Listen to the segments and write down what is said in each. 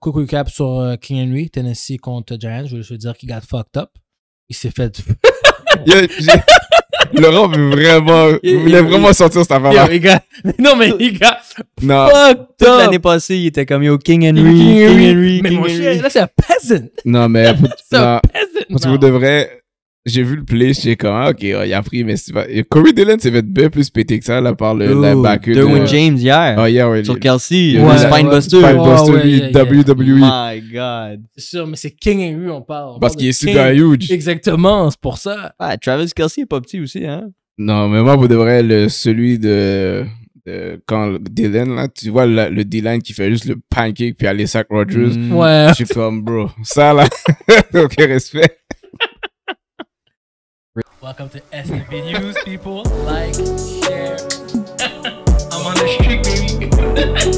coucou euh, quick recap sur euh, King Henry, Tennessee contre Giants. Je voulais veux dire qu'il got fucked up. Il s'est fait. Yo, Laurent vraiment, il, voulait vraiment sortir cette affaire-là. non, mais il got non. fucked up. L'année passée, il était comme au King Henry, King Henry. King Henry mais King mon là, c'est un peasant. Non, mais. c'est un peasant. Parce que vous devrez j'ai vu le play, j'ai comme, ah, ok, il a pris, mais c'est pas. Corey Dillon s'est fait bien plus pété que ça, là, par le, linebacker. backer. James hier. Oh, ouais. Sur Kelsey, ouais, Spinebuster. buster oh, ouais, lui, WWE. My God. C'est sûr, mais c'est King U on parle. Parce qu'il est super huge. Exactement, c'est pour ça. Ah, Travis Kelsey est pas petit aussi, hein. Non, mais moi, vous devrez le, celui de. quand Dylan, là, tu vois le Dylan qui fait juste le pancake puis aller sac Rogers. Mm. Ouais. Je suis comme, bro, ça là, aucun respect. Welcome to SFB News, people. Like, share. I'm on the street, baby.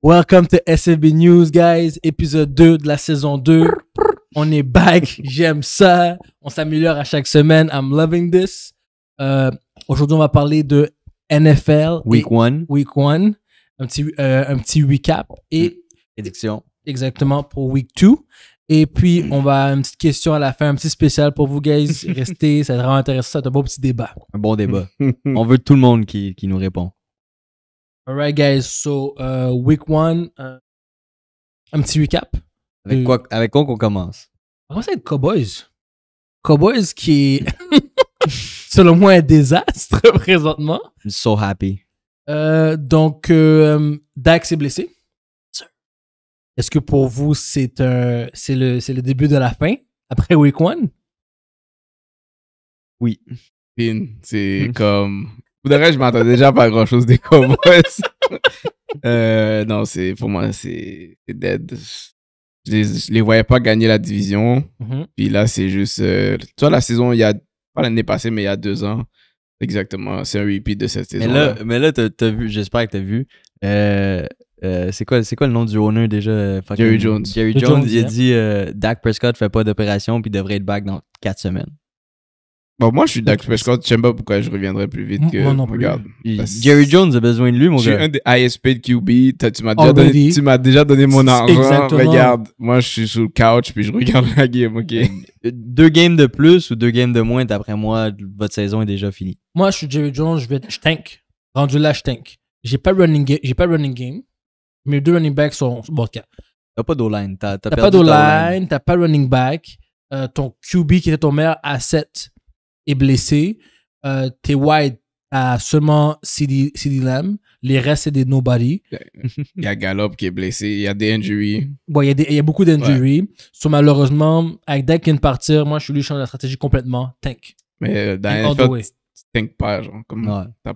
Welcome to SFB News, guys. Épisode 2 de la saison 2. On est back. J'aime ça. On s'améliore à chaque semaine. I'm loving this. Euh, aujourd'hui, on va parler de NFL. Week 1. Week 1. Un petit, euh, un recap. Et. Hmm. édition Exactement pour Week 2. Et puis, on va une petite question à la fin, un petit spécial pour vous, guys. Restez, c'est vraiment intéressant. C'est un beau petit débat. Un bon débat. on veut tout le monde qui, qui nous répond. Alright, guys. So, euh, week 1, euh, un petit recap. Avec, quoi, avec quoi qu'on commence? On commence avec Cowboys. Cowboys qui selon moi, un désastre présentement. I'm so happy. Euh, donc, euh, Dax est blessé. Est-ce que pour vous, c'est un, c'est le, c'est le début de la fin après Week One? Oui. C'est hmm. comme. Je je m'entends déjà pas grand chose des Cowboys. Euh, non, c'est, pour moi, c'est, dead. Je les, les voyais pas gagner la division. Mm-hmm. Puis là, c'est juste. Toi, tu vois, la saison, il y a pas l'année passée, mais il y a deux ans. Exactement, c'est un repeat de cette saison. -là. Mais là, vu, j'espère que t'as vu. Euh, euh, c'est quoi, le nom du owner déjà euh, Jerry Jones. Jerry Jones, il a dit Dak Prescott fait pas d'opération puis devrait être back dans quatre semaines. Bon, bah, moi, je suis d'accord. Bah, parce que sais pas pourquoi je reviendrai plus vite que. Moi non plus. Regarde, Jerry Jones a besoin de lui, mon gars. Je suis un des highest paid QB. tu m'as déjà, donné, déjà donné mon argent. Exactement. Regarde, moi, je suis sur le couch puis je regarde la game, OK? Euh, deux games de plus ou deux games de moins, d'après moi, votre saison est déjà finie. Moi, je suis Jerry Jones. Je, vais, je tank. Rendu là, je tank. J'ai pas running, pas running game. Mes deux running backs sont. Bon, okay. T'as pas d'O-line. T'as pas d'O-line. T'as pas running back. Euh, ton QB qui était ton meilleur asset... 7 est blessé. Euh, T. White a seulement CD, CD Lamb. Les restes, c'est des nobody. Il y a Gallop qui est blessé. Il y a des injuries. Bon, il y a, il y a beaucoup d'injuries. Ouais. malheureusement, avec Dak qui vient de partir, moi, je suis lui, je change la stratégie complètement. Tank. Mais euh, dans NFL, tank pas, genre. Comme, ouais.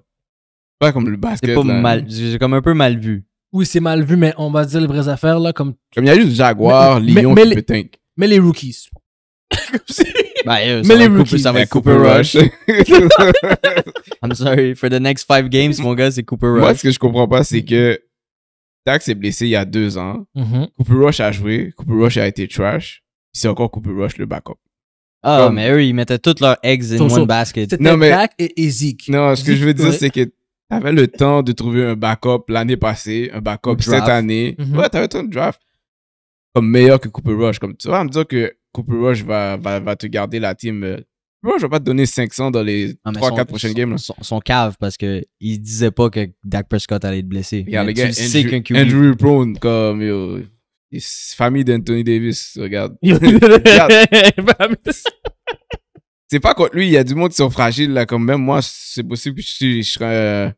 Pas comme le basket. c'est Pas mal. J'ai comme un peu mal vu. Oui, c'est mal vu, mais on va dire les vraies affaires, là. Comme, il y a juste Jaguar, Lyon, mais, mais, mais, les, mais les rookies. comme si... Ben, les les ça va être Cooper Rush. I'm sorry. For the next five games, mon gars, c'est Cooper Rush. Moi, ce que je comprends pas, c'est que Dax s'est blessé il y a deux ans. Mm-hmm. Cooper Rush a joué. Cooper Rush a été trash. C'est encore Cooper Rush le backup. Ah, mais eux, ils mettaient toutes leurs eggs in so, one basket. C'était mais... Dak et, Zeke. Non, ce que je veux dire, c'est que t'avais le temps de trouver un backup l'année passée, un backup cette année. ouais mm-hmm. tu Ouais, t'avais ton draft. Comme meilleur que Cooper Rush. Comme tu vas me dire que Cooper Rush va, va, te garder la team. Moi, euh, va je vais pas te donner 500 dans les 3 4 prochaines games. Son, cave parce que il disait pas que Dak Prescott allait être blessé. Yeah, gars, tu sais qu'un QB. Andrew Prone comme famille d'Anthony Davis, regarde. c'est pas contre lui, il y a du monde qui sont fragiles là comme même moi, c'est possible que je, je serais euh,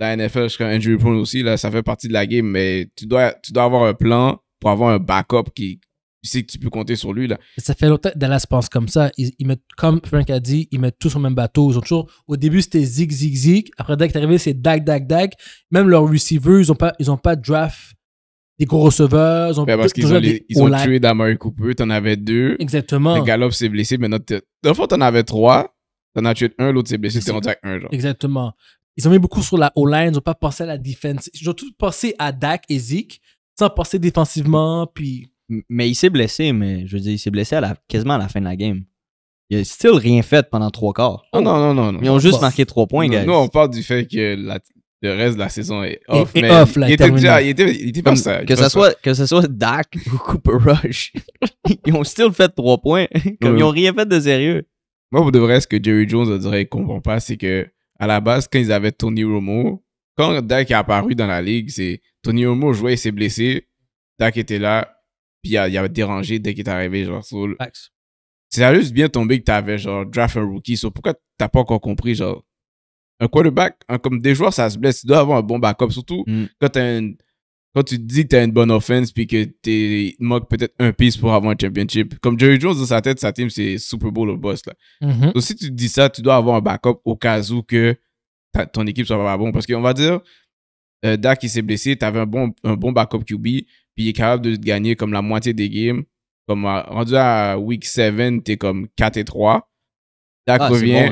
la NFL, je serais Andrew prone aussi là, ça fait partie de la game mais tu dois tu dois avoir un plan pour avoir un backup qui tu sais que tu peux compter sur lui. Là. Ça fait longtemps que Dallas pense comme ça. Ils, mettent, comme Frank a dit, ils mettent tous au même bateau. Ils ont toujours, au début, c'était zig, zig, zig. Après, dès que arrivé, c'est dag, dag, dag. Même leurs receivers, ils n'ont pas, ils pas draft des gros receveurs. Ils ont parce ils ont tué Damari Cooper. en avais deux. Exactement. Le Gallop s'est blessé. notre d'un fois, en avais trois. Tu en as tué un, l'autre s'est blessé. Tu en avec un. Genre. Exactement. Ils ont mis beaucoup sur la O-line. Ils n'ont pas pensé à la défense. Ils ont tout pensé à Dak et zig sans penser défensivement. Puis mais il s'est blessé, mais je veux dire, il s'est blessé à quasiment à la fin de la game. Il a still rien fait pendant trois quarts. Ah, non, non, non, non. Ils ont juste marqué trois points, Nous, on parle du fait que le reste de la saison est off. mais il, était déjà, il, était il pas que, soit, ce soit Dak ou Cooper Rush, ils ont still fait trois points. Comme ils ont rien fait de sérieux. Moi, vous de ce que Jerry Jones dirait qu'on comprend pas, c'est que à la base, quand ils avaient Tony Romo, quand Dak est apparu dans la ligue, c'est Tony Romo jouait, il s'est blessé. Dak était là, il a, il dérangé dès qu'il est arrivé, genre, sur C'est juste bien tombé que avais genre, draft un rookie. So, pourquoi t'as pas encore compris, genre, un quarterback, un, comme des joueurs, ça se blesse. Tu dois avoir un bon backup, surtout mm. quand, quand tu dis que as une bonne offense puis que tu manques manque peut-être un piece pour avoir un championship. Comme Jerry Jones, dans sa tête, sa team, c'est Super Bowl au boss, là. Donc, mm-hmm. si tu dis ça, tu dois avoir un backup au cas où que ton équipe soit pas bon. Parce qu'on va dire, euh, Dak, il s'est blessé, t'avais un bon, un bon backup QB puis il est capable de gagner comme la moitié des games. Comme euh, rendu à week 7, t'es comme 4 et 3. Dak ah, revient.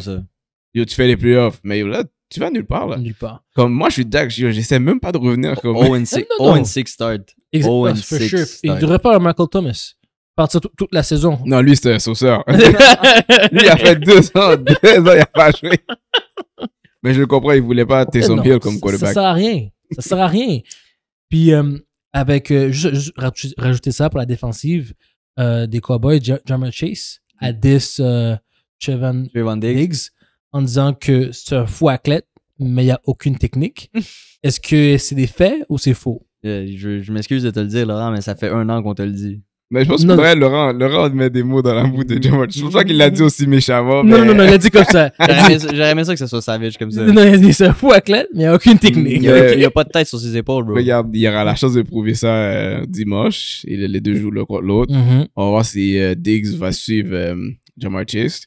tu fais les playoffs. Mais là, tu vas nulle part. Nulle part. Comme moi, je suis Dak, j'essaie même pas de revenir. Comme... on 6 start. Exactement, 6 start. Il devrait pas être Michael Thomas. Partir toute la saison. Non, lui, c'était un sauceur. lui, il a fait deux ans, deux ans, il a pas joué. Mais je le comprends, il voulait pas Tesson Hill comme quarterback. Ça sert à rien. Ça sert à rien. Puis, euh, avec, euh, juste, rajouter ça pour la défensive euh, des Cowboys, Jammer Chase, à 10 mm. Chevan euh, Diggs. en disant que c'est un fou athlète, mais il n'y a aucune technique. Est-ce que c'est des faits ou c'est faux? je, je m'excuse de te le dire, Laurent, mais ça fait un an qu'on te le dit. Mais je pense que Laurent, Laurent met des mots dans la bouche de Jamal. Je pense qu'il l'a dit aussi méchamment. Non, non, non, il l'a dit comme ça. J'aurais aimé ça que ça soit savage comme ça. Non, il a dit ça fou à mais il n'y a aucune technique. Il n'y euh, a, pas de tête sur ses épaules, bro. Regarde, il y aura la chance de prouver ça euh, dimanche. dimanche. a les deux jours l'un contre l'autre. Mhm. On va voir si euh, Diggs va suivre euh, Jamar Chase.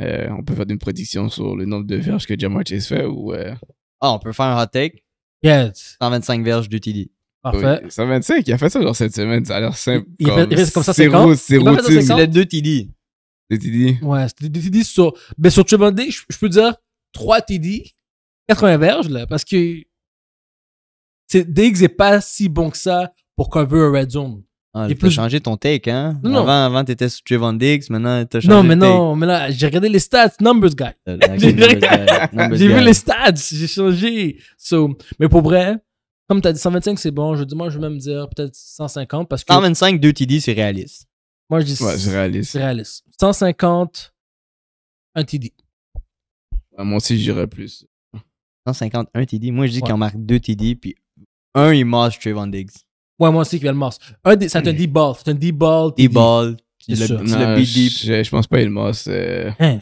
on peut faire une prédiction sur le nombre de verges que Jamar Chase fait ou. Ah, on peut faire un hot take. Yes. 125 verges d'UTD. Parfait. Oui, 125, il a fait ça genre cette semaine, ça a l'air simple. Il, comme fait, il comme ça, c'est quand C'est a deux TD. 2 TD. Ouais, c'était 2 TD sur. Mais ben, sur Triple Diggs, je peux dire 3 TD, 80 verges, là, parce que. Diggs n'est pas si bon que ça pour cover un red zone. Ah, il faut changer ton take, hein? Non, non. Avant, avant t'étais sur Trevon Diggs, maintenant, t'as changé Non, mais take. non, mais là, j'ai regardé les stats, numbers guy. j'ai vu les stats, j'ai changé. So, mais pour vrai, comme tu as dit, 125, c'est bon. Je dis, moi, je vais même dire peut-être 150 parce que. 125, 2 TD, c'est réaliste. Moi, je dis. Ouais, c'est réaliste. 150, 1 TD. Ouais, moi aussi, j'irais plus. 150, 1 TD. Moi, je dis qu'il en marque 2 TD, puis 1, il mosse Trayvon Diggs. Ouais, moi aussi, qu'il va le mosse. Un, ça te dit ball. C'est un D-ball. D-ball. C'est le, b deep. Je, pense pas, qu'il le mosse. Euh, hein?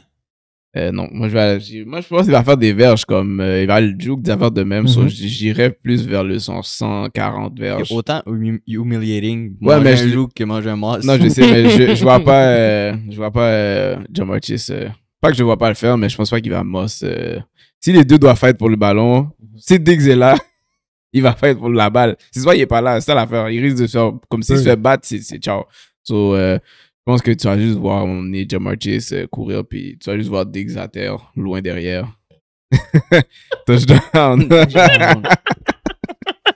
Euh, non, moi je, moi je pense qu'il va faire des verges comme euh, il va le juke des de même. Mm -hmm. J'irais plus vers le son 140 verges. Autant humiliating ouais, manger mais un je... juke que manger un moss. Non, je sais, mais je, vois pas, je vois pas euh, John pas que je vois pas le faire, mais je pense pas qu'il va moss. si les deux doivent faire pour le ballon, si Dix est là, il va faire pour la balle. Si soit il est pas là, c'est ça l'affaire. Il risque de faire comme s'il se fait battre, c'est ciao. Je pense que tu vas juste voir mon est Jamar euh, courir, puis tu vas juste voir Diggs à terre, loin derrière. Touchdown.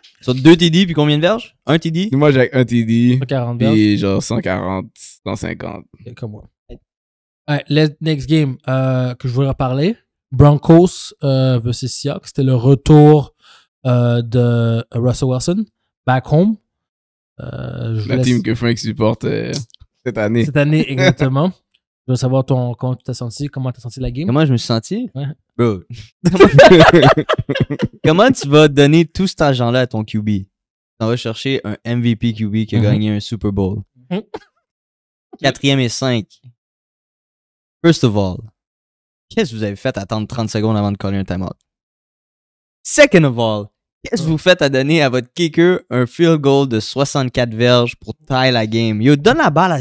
Sur deux TD, puis combien de verges Un TD Moi, j'ai un TD. 140 Puis genre 140, 150. Comme moi. le next game euh, que je voudrais parler Broncos euh, versus Seahawks. C'était le retour euh, de Russell Wilson back home. Je La team que Frank supporte. Cette année. Cette année, exactement. Je veux savoir ton, comment tu t'as senti, comment as senti la game. Comment je me suis senti? Ouais. Bro. comment tu vas donner tout cet argent-là à ton QB? Tu va chercher un MVP QB qui a mhm. gagné un Super Bowl. Mhm. Quatrième et cinq. First of all, qu'est-ce que vous avez fait attendre 30 secondes avant de coller un timeout? Second of all, Qu'est-ce que vous faites à donner à votre kicker un field goal de 64 verges pour tailler la game? Yo, donne la balle à.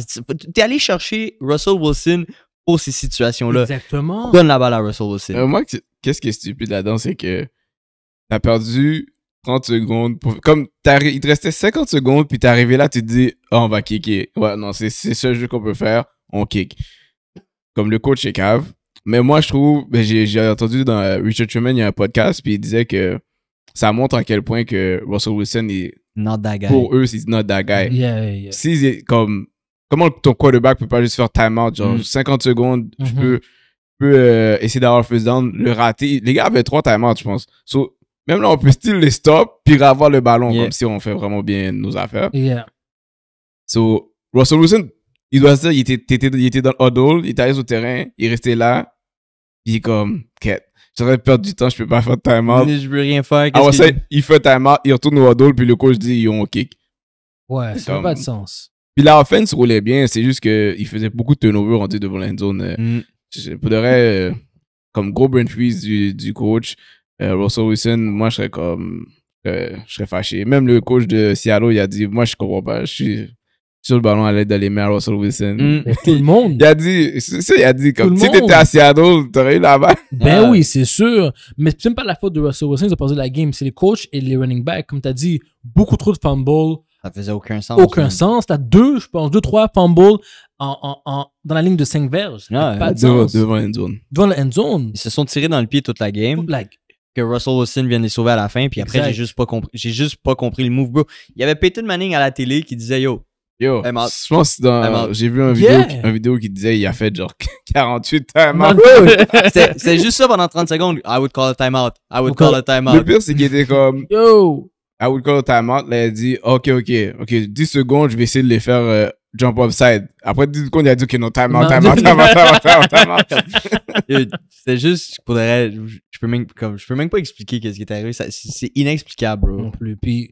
T'es allé chercher Russell Wilson pour ces situations-là. Exactement. Donne la balle à Russell Wilson. Euh, moi, qu'est-ce qui est stupide là-dedans, c'est que t'as perdu 30 secondes. Comme il te restait 50 secondes, puis t'es arrivé là, tu te dis, ah, on va kicker. Ouais, non, c'est ce jeu qu'on peut faire, on kick. Comme le coach est cave. Mais moi, je trouve, ben, j'ai entendu dans euh, Richard Truman, il y a un podcast, puis il disait que ça montre à quel point que Russell Wilson est. Pour eux, c'est not that guy. Si, comme, comment ton quarterback peut pas juste faire timeout, genre 50 mm. secondes, tu mm-hmm. peux, euh, essayer d'avoir le first down, le rater. Les gars avaient trois timeouts, je pense. même là, on peut still les stop, puis avoir le ballon, comme si on fait vraiment bien nos affaires. Yeah. Russell Wilson, il doit se dire, il était, dans le il était allé sur le terrain, il restait là, puis comme, quête j'aurais perdu du temps, je peux pas faire time out. Je veux rien faire. Ah il fait time out, il retourne au huddle, puis le coach dit, ils ont kick. Ouais, ça n'a pas de sens. Puis la offense roulait bien, c'est juste qu'il faisait beaucoup de turnovers rendu devant la zone. Euh, mm. Je, voudrais euh, comme gros brain freeze du, coach, euh, Russell Wilson, moi, je serais comme. je serais fâché. Même le coach de Seattle, il a dit Moi, je comprends pas. Je suis sur le ballon à l'aide de mettre Russell Wilson. Mm. Tout le monde. il a dit, c'est ça, il a dit, comme si t'étais à Seattle, t'aurais eu la balle. Ben oui, c'est sûr. Mais c'est même pas la faute de Russell Wilson, ils ont perdu la game. C'est les coachs et les running backs. Comme t'as dit, beaucoup trop de fumbles. Ça faisait aucun sens. Aucun sens. T'as deux, je pense, deux, trois fumbles en, en, dans la ligne de cinq verges. pas de devant, devant end zone. Devant la end zone. Ils se sont tirés dans le pied toute la game. que Russell Wilson vienne les sauver à la fin. Puis après, j'ai juste pas compris. J'ai juste pas compris le move, bro. Il y avait Peyton Manning à la télé qui disait Yo, Yo, je pense que j'ai vu un vidéo, un vidéo qui disait il a fait genre 48 timeouts. c'est juste ça pendant 30 secondes. I would call a timeout. I would call a timeout. Le pire, c'est qu'il était comme Yo, I would call a timeout. Là, il a dit OK, OK, OK, 10 secondes, je vais essayer de les faire euh, jump offside. Après 10 secondes, il a dit que no non, timeout, timeout, timeout, timeout, timeout. c'est juste, je pourrais je peux même, comme, je peux même pas expliquer qu'est-ce qui est arrivé. C'est inexplicable, bro. Non plus. Puis,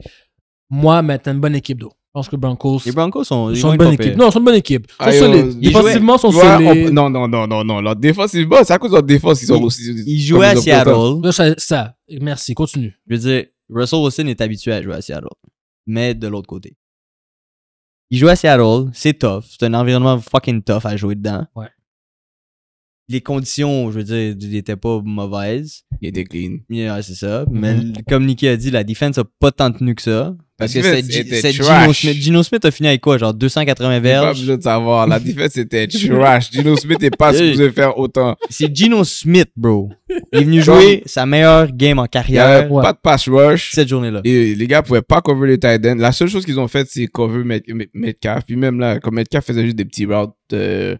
moi, maintenant, une bonne équipe d'eau. Je pense que Broncos. Les Broncos sont, sont une bonne équipe. Non, ils sont une bonne équipe. Ils sont solides. Défensivement, ils sont solides. non, non, non, non, non. Leur défensivement, c'est à cause de leur défense qu'ils sont aussi. Ils jouaient à Seattle. Ça, ça, merci, continue. Je veux dire, Russell Wilson est habitué à jouer à Seattle. Mais de l'autre côté. Il joue à Seattle, c'est tough. C'est un environnement fucking tough à jouer dedans. Ouais les conditions, je veux dire, n'étaient pas mauvaises. Il était clean. Yeah, c'est ça. Mm-hmm. Mais comme Nicky a dit, la défense n'a pas tant tenu que ça. Parce que c'est trash. Smith. Gino Smith a fini avec quoi? Genre 280 verges? pas besoin de savoir. La défense était trash. Gino Smith n'est pas supposé faire autant. C'est Gino Smith, bro. Il est venu jouer sa meilleure game en carrière. pas de pass rush. Cette journée-là. Et les gars ne pouvaient pas cover les tight ends. La seule chose qu'ils ont faite, c'est cover Metcalf. Puis même là, comme Metcalf faisait juste des petits routes, euh,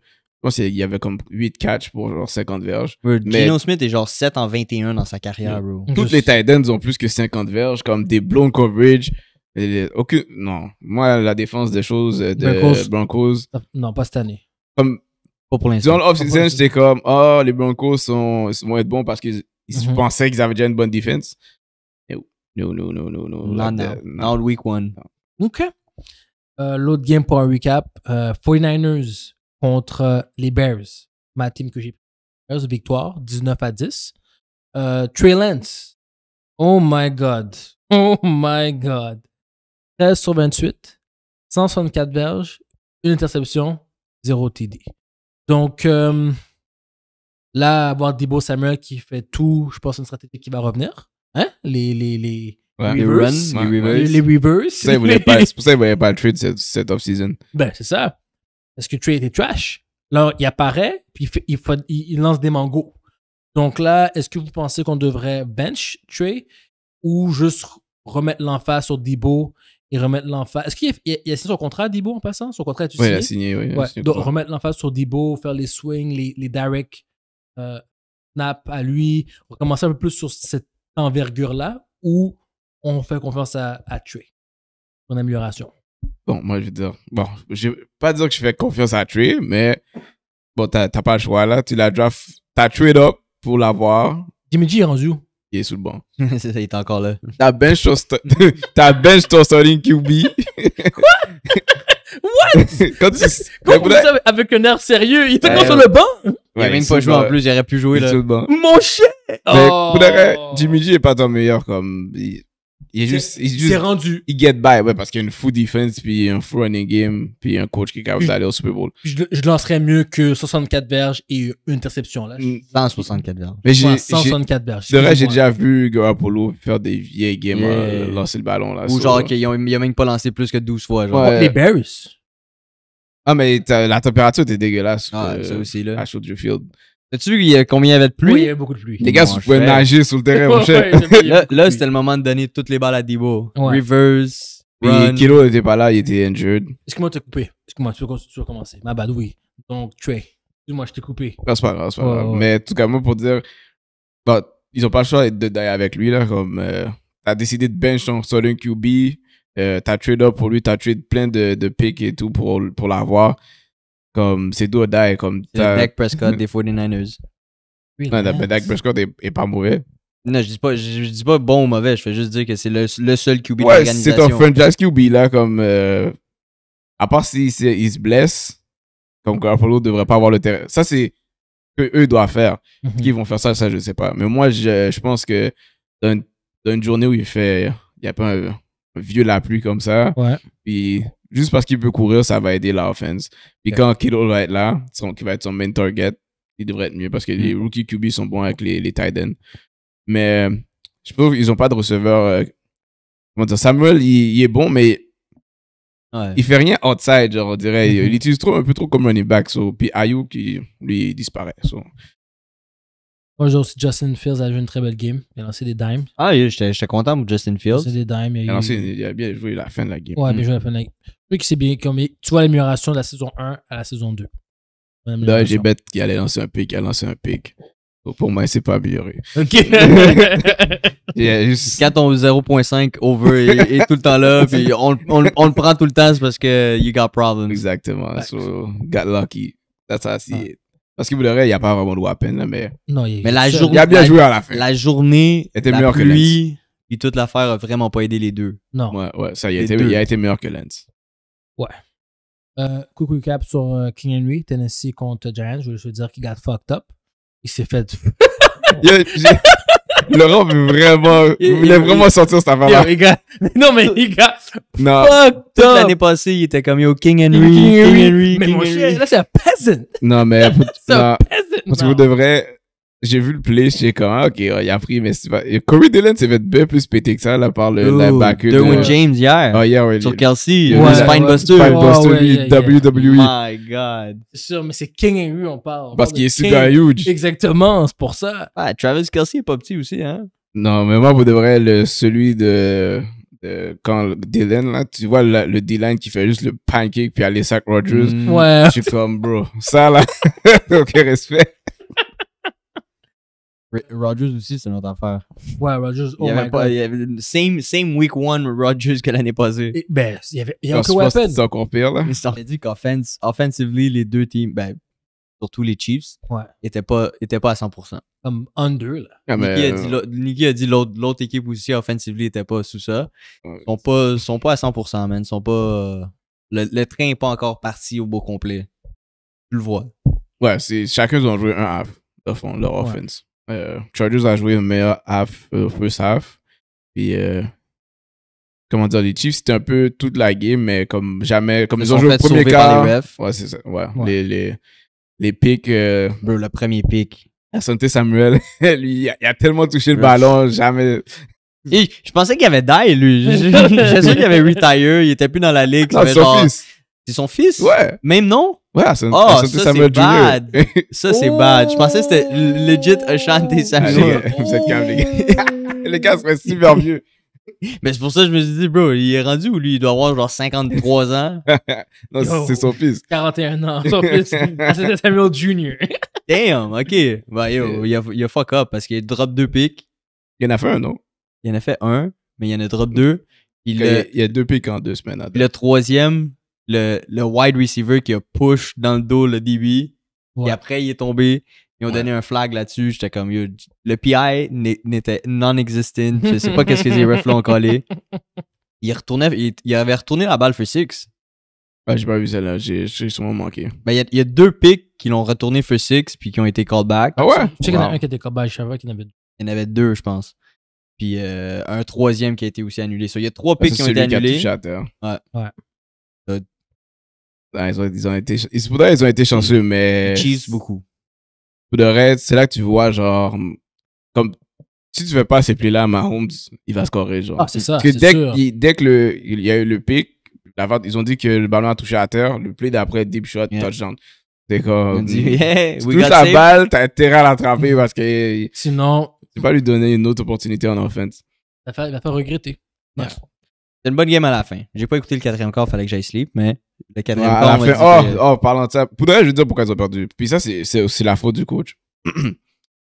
pense qu'il y avait comme 8 catchs pour genre 50 verges. Bro, Gino Smith est genre 7 en 21 dans sa carrière, bro. Toutes les tight ends ont plus que 50 verges, comme des blown coverage. Les, aucune, non. Moi, la défense des choses euh, de Broncos. Ah, non, pas cette année. Comme, pas pour l'instant. Dans l'off-season, j'étais comme, oh, les Broncos sont, vont être bons parce qu'ils mm pensaient qu'ils avaient déjà une bonne défense. non non non non non Not week one. OK. Euh, L'autre game pour un recap. Euh, 49ers contre euh, les Bears, ma team que j'ai pris. Bears victoire, 19 à 10. Euh, Trey Lance. Oh my God. Oh my God. 13 sur 28, 164 verges, une interception, 0 TD. Donc, euh, là, avoir Debo Samuel qui fait tout, je pense, une stratégie qui va revenir. Hein? Les, les, les, ouais. les runs, les reverse. Les reverse. C'est pour ça ne pas le trade cette off-season. Ben, c'est ça. Est-ce que Trey était trash. Là, il apparaît, puis il, il, lance des mangos. Donc là, est-ce que vous pensez qu'on devrait bench Trey ou juste remettre l'emphase sur Debo et remettre l'emphase. Est-ce qu'il a, signé son contrat, Debo, en passant Son contrat, tu Oui, il a signé, oui. Donc, remettre l'emphase sur Debo, faire les swings, les, les direct euh, à lui, recommencer un peu plus sur cette envergure-là, ou on fait confiance à, à Trey, son amélioration Bon, moi, je veux dire, bon, je vais pas dire que je fais confiance à Trey, mais bon, t'as pas le choix là. Tu l'as draft, t'as trade pour l'avoir. Jimmy G est rendu où Il est sous le banc. c'est ça, il est encore là. T'as bench ton, bench ton starting QB. What? Quand tu, ça avec un air sérieux, il était encore sur le banc? Ouais, il avait une pas joué en plus, j'aurais pu jouer là. Mon chien! Oh. Mais pour oh. Jimmy G est pas ton meilleur comme. Il est juste. Il rendu. Il get by, parce qu'il y a une full defense, puis un full running game, puis un coach qui est capable d'aller au Super Bowl. Je, lancerais mieux que 64 verges et une interception, là. 164 mm. verges. Mais j'ai. verges. vrai, j'ai déjà vu Garoppolo faire des vieilles games, euh, lancer le ballon, là. Ou genre, qu'il n'a même pas lancé plus que 12 fois, genre. Les Bears. Ah, mais la température était dégueulasse. Ah, euh, ça aussi, là. Field. As-tu vu combien il y avait de pluie? Oui, il y avait beaucoup de pluie. Les gars, vous pouvez nager sur le terrain, mon cher. là, c'était le moment de donner toutes les balles à Debo. Reverse. Run. Kilo n'était pas là, il était injured. Excuse-moi, as coupé. Excuse-moi, tu veux, tu Ma bad, oui. Donc, tu es. Excuse-moi, je t'ai coupé. Ah, c'est pas grave, c'est pas grave. Mais en tout cas, moi, pour dire, bah, ils n'ont pas le choix d'aller avec lui, là. Comme, euh, t'as décidé de bench ton starting QB, euh, t'as trade up pour lui, t'as trade plein de, de picks et tout pour l'avoir. Comme c'est do Comme Dak Prescott des 49ers. Oui, non, ben, Dak Prescott est, pas mauvais. Non, je dis pas, je, dis pas bon ou mauvais, je fais juste dire que c'est le, seul QB ouais, de l'organisation. C'est un franchise QB, là, comme. Euh, à part s'il si, il se blesse, comme Garoppolo devrait pas avoir le terrain. Ça, c'est que eux doivent faire. Mhm. Qui vont faire ça, ça, je sais pas. Mais moi, je, je pense que dans dans une journée où il fait. Il n'y a pas un vieux la pluie comme ça. Ouais. Puis juste parce qu'il peut courir, ça va aider la offense. Puis quand Kittle va être là, son, qui va être son main target, il devrait être mieux parce que les mm. rookie QB sont bons avec les, les Mais je trouve qu'ils n'ont pas de receveur. Euh, Samuel, il, est bon, mais ouais. il fait rien outside, genre, on dirait. Il mm-hmm. utilise trop, un peu trop comme running back. So. Puis Ayou, qui, lui, disparaît. Moi, aussi Justin Fields a joué une très belle game. Il a lancé des dimes. Ah, j'étais content pour Justin Fields. Il a des dimes. Il a, bien joué la fin de la game. Ouais, bien mm. joué la fin de la game. Je que c'est bien comme tu vois l'amélioration de la saison 1 à la saison 2. Là, j'ai bête qu'il allait lancer un pic, il a lancé un pic. Pour moi, c'est pas amélioré. OK. juste... Quand on 0.5 over et, tout le temps là, puis on, on, le prend tout le temps, parce que you got problems. Exactement. So, got lucky. That's how I see ah. it. Parce que vous l'aurez, il n'y a pas vraiment de weapon, mais. Non, il, la journée, a bien joué à la fin. La journée. était la que lui Puis toute l'affaire a vraiment pas aidé les deux. Non. Ouais, ouais, ça, il a, été, il a, été, meilleur que Lens. Ouais. Euh, coucou cap sur King euh, Henry, Tennessee contre Giants. Je veux juste dire qu'il got fucked up. Il s'est fait. Laurent veut vraiment, il, voulait vraiment sortir cette affaire-là. non, mais les gars, non. fuck Toute l'année passée, il était comme, yo, King Henry, King Henry, King Henry. Mais mon là, c'est un peasant. Non, mais, c'est un peasant. Parce que vous devrez, j'ai vu le play, j'ai comme, ah, ok, il a pris, mais c'est pas. Corey Dillon s'est fait bien plus pété que ça, là, par le, la back Derwin James hier. Oh, hier, oui. Sur Kelsey, ouais, Spinebuster. Spinebuster, WWE. My God. C'est sûr, mais c'est King and U, on parle. Parce qu'il est super huge. Exactement, c'est pour ça. Ah, Travis Kelsey est pas petit aussi, hein. Non, mais moi, vous devrez le, celui de. quand Dylan, là, tu vois le Dylan qui fait juste le pancake puis aller sac Rogers. Mm. Ouais. Je suis comme, bro, ça là, aucun respect. Rodgers aussi, c'est notre affaire. Ouais, Rodgers, oh il my God. same, week one Rodgers que l'année passée. ben, il y avait il y a aucun weapon. C'est pire, là. Mais ça aurait dit qu'offensively, les deux teams, ben, surtout les Chiefs, n'étaient étaient, pas, étaient pas à 100%. Comme under, là. Ah, a dit euh, l'autre équipe aussi, offensively, était pas sous ça. Ils sont pas, sont pas à 100%, man. sont pas... Le, train n'est pas encore parti au beau complet. Tu le vois. Ouais, c'est chacun doit jouer un half, de fond, leur offense. Euh, Chargers a joué le meilleur half, euh, first half. Puis, euh, comment dire, les Chiefs, c'était un peu toute la game, mais comme jamais. Comme ils, ont joué le premier quart. Ouais, c'est ça. Ouais. Les, les, les picks. Euh, le premier pick. la Santé Samuel, lui, il a, tellement touché le ballon, jamais. je pensais qu'il y avait die, lui. J'ai sûr qu'il avait retire, il était plus dans la ligue. c'est ah, son fils C'est son fils? Ouais. Même non? Ouais, ah, c'est oh, Samuel Jr. Bad. ça, c'est bad. Je pensais que c'était legit Ashanti Samuel. Ah, Samuels. vous êtes calme, les gars. les gars seraient super vieux. Mais c'est pour ça que je me suis dit, bro, il est rendu ou lui? Il doit avoir genre 53 ans. non, c'est son fils. 41 ans, son fils. Ashanti ah, Samuel Jr. Damn, ok. Bah, yo, euh, il a, il a fuck up parce qu'il drop deux pics. Il en a fait un, non? Il en a fait un, mais il en a drop deux. Il, a, y a deux pics en deux semaines. Le troisième, le, le, wide receiver qui a push dans le dos le DB. Et après, il est tombé. Ils ont donné un flag là-dessus. J'étais comme, le PI n'était non-existent. Je sais pas qu'est-ce que les refs l'ont collé. Il retournait, il, avait retourné la balle for six. Ouais, ah, j'ai pas vu celle-là. J'ai sûrement manqué. Ben, il y, a deux picks qui l'ont retourné for six puis qui ont été called back. Ah ouais? Je sais qu'il y en a un qui était called back. Je savais qu'il y en avait deux. Il y en avait deux, je pense. Puis euh, un troisième qui a été aussi annulé. il y a trois ah, picks qui ont été annulés. Hein. Ouais. ouais. Ah, ils, ont, ils, ont, été, ils, ils ont été chanceux, mais. Cheese beaucoup. Pour de c'est là que tu vois, genre, comme si tu fais pas ces plays-là, Mahomes, il va scorer, genre. Ah, c'est ça. Parce que dès, qu'il dès que le, il y a eu le pic, la, ils ont dit que le ballon a touché à terre, le play d'après, deep shot, yeah. touchdown. C'est comme. Yeah, tu touches la balle tu as intérêt à l'attraper parce que. Sinon. Tu peux pas lui donner une autre opportunité en offense. Il va faire, regretter. C'est une bonne game à la fin. J'ai pas écouté le quatrième quart, fallait que j'aille sleep, mais le quatrième ah, quart. on oh, oh, parlant de ça, pourrais je dire pourquoi ils ont perdu. Puis ça, c'est aussi la faute du coach.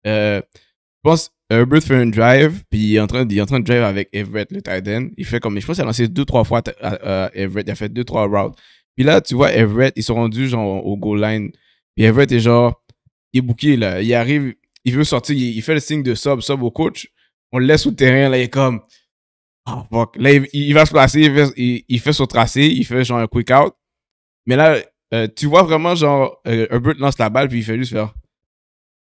Euh, je pense Herbert fait un drive, puis il est, en train, train de drive avec Everett, le tight end. Il fait comme, je pense qu'il a lancé deux, trois fois à, Everett, il a fait deux, trois routes. Puis là, tu vois, Everett, ils sont rendus genre au goal line. Puis Everett est genre, il est bouqué là. Il arrive, il veut sortir, il, fait le signe de sub, sub au coach. On le laisse au terrain, là, il est comme oh fuck. Là, il, il, va se placer, il fait, son tracé, il fait genre un quick out. Mais là, euh, tu vois vraiment genre euh, Herbert lance la balle puis il fait juste faire.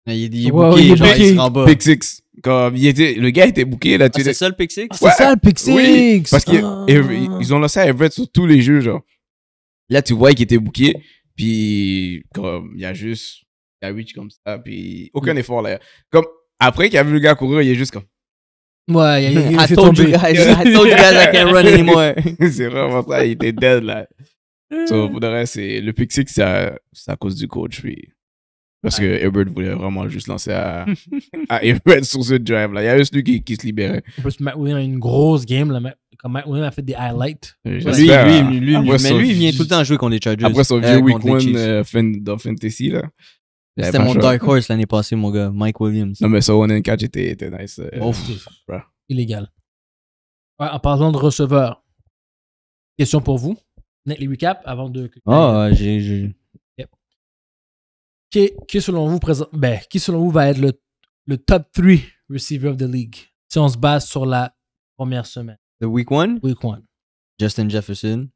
Il, il est bouqué il est genre, booké. il se rend bas. Pick six. Comme, il était, le gars était bouqué là. Ah, c'est ça le pick six? Ah, c'est ça le pick six! Oui, parce qu'ils ah. ont lancé à Everett sur tous les jeux genre. Là, tu vois qu'il était bouqué Puis, comme, il y a juste. Il y a reach comme ça. Puis, aucun mm. effort là. Comme, après qu'il a vu le gars courir, il est juste comme. Ouais, il, il a told tombé. you guys, I told you can't run anymore. c'est vraiment ça, il était dead là. Donc mm. pour le reste, c'est le pick six, c'est à, cause du coach. Puis, parce que Herbert voulait vraiment juste lancer à, à Herbert sur ce drive là. Il y a juste lui qui, qui se libérait. En plus, Matt Williams a une grosse game là. Quand Matt Williams a fait des highlights. Lui, lui, hein. lui, mais lui, il vient tout le temps jouer contre les Chargers. Après son vieux euh, week one euh, dans Fantasy là. C'était mon Dark Horse l'année passée, mon gars, Mike Williams. Non, mais ça, One and Catch était, nice. Euh, illégal. en parlant de receveur, question pour vous. Les recap avant de. oh, j'ai. Yep. Qui, selon vous, ben, qui selon vous va être le, le top 3 receiver of the league si on se base sur la première semaine? The week one? Week one. Justin Jefferson.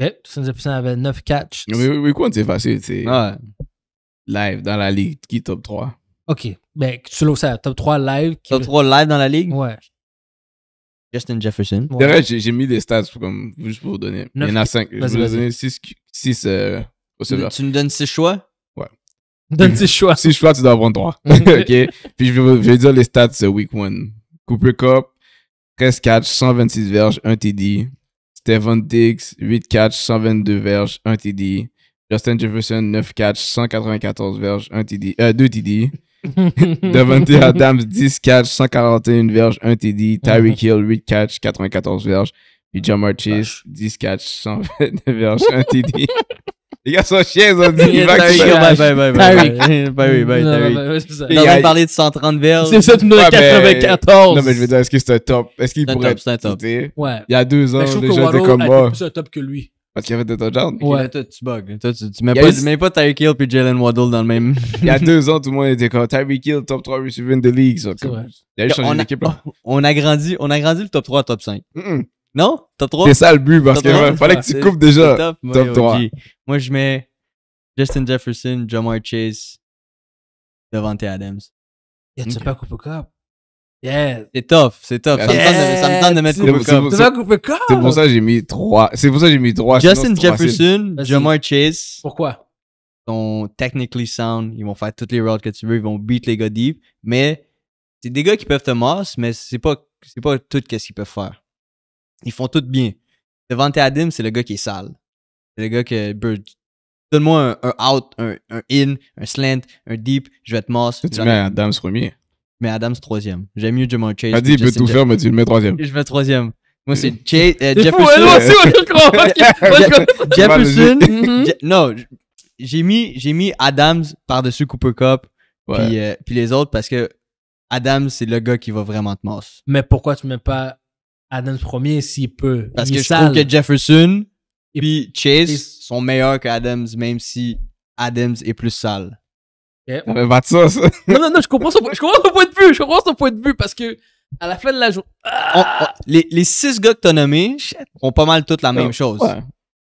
Yep, Justin Jefferson avait 9 catches. week 1, c'est facile. C'est... Ouais live dans la ligue. Qui est top 3? OK. Mais ben, tu l'as ça, top 3 live. Qui... Top 3 live dans la ligue? Ouais. Justin Jefferson. Ouais. Vrai, j'ai mis des stats comme, juste pour vous donner. Il y en a 5. Je vous donner donné 6 euh, Tu nous donnes 6 choix? Ouais. Donne 6 choix. 6 choix, tu dois prendre 3. OK? Puis je vais, dire les stats week 1. Cooper Cup, 13 catch, 126 verges, 1 TD. Stephen Diggs, 8 catch, 122 verges, 1 TD. Justin Jefferson, 9 catch 194 verges, 1 TD, 2 TD. Devante Adams, 10 catch 141 verges, 1 TD. Tyreek Hill, 8 catch 94 verges. Puis Jamar 10 catch 129 verges, 1 TD. Les gars sont chiens, ils dit. Tyreek bye, bye, a parlé de 130 verges. C'est ça, tu nous 94. Non, mais je veux dire, est-ce que c'est un top? Est-ce qu'il pourrait être. Ouais. Il y a deux ans, déjà, t'es comme moi. C'est un top que lui. Parce qu'il y avait ouais, toi, tu bugs. Toi, tu, mets, pas, Tyreek Hill puis Jalen Waddle dans le même. il y a deux ans, tout le monde était comme Tyreek Hill, top 3 receiver de league. Il On, a grandi, on a grandi le top 3 à top 5. Non? Top 3? C'est ça le but, parce qu'il fallait que tu coupes déjà. Top, 3. Moi, je mets Justin Jefferson, Jamar Chase, Devante Adams. ya tu sais pas Coupe Cup? Yeah. C'est tough, c'est tough. Ça, me tente de, de mettre C'est C'est pour ça que j'ai mis trois. C'est pour ça que j'ai mis trois. Justin Jefferson, Jamar Chase. Pourquoi? sont technically sound. Ils vont faire toutes les routes que tu veux. Ils vont beat les gars deep. Mais c'est des gars qui peuvent te masser, mais c'est pas, c'est pas tout ce qu'ils peuvent faire. Ils font tout bien. Devante Adam, c'est le gars qui est sale. C'est le gars que Bird. Donne-moi un, out, un, in, un slant, un deep, je vais te masser. Tu mets Adams premier mais Adams troisième. J'aime mieux Jamal Chase. vas dit, il peut tout faire, mais tu le mets troisième. Je mets troisième. Moi, c'est Chase, Jefferson. Jefferson. Mhm. Non, j'ai mis, j'ai mis Adams par-dessus Cooper Cup. Puis, euh, puis les autres parce que Adams, c'est le gars qui va vraiment te masse. Mais pourquoi tu mets pas Adams premier s'il peut? Parce que je trouve que Jefferson et puis Chase sont meilleurs que Adams, même si Adams est plus sale. Eh, on va battre ça, Non, non, non, je comprends, son, je comprends point de vue. Je comprends son point de vue parce que à la fin de la journée. Ah! Les, les, six gars que t'as nommé ont pas mal toutes la même chose.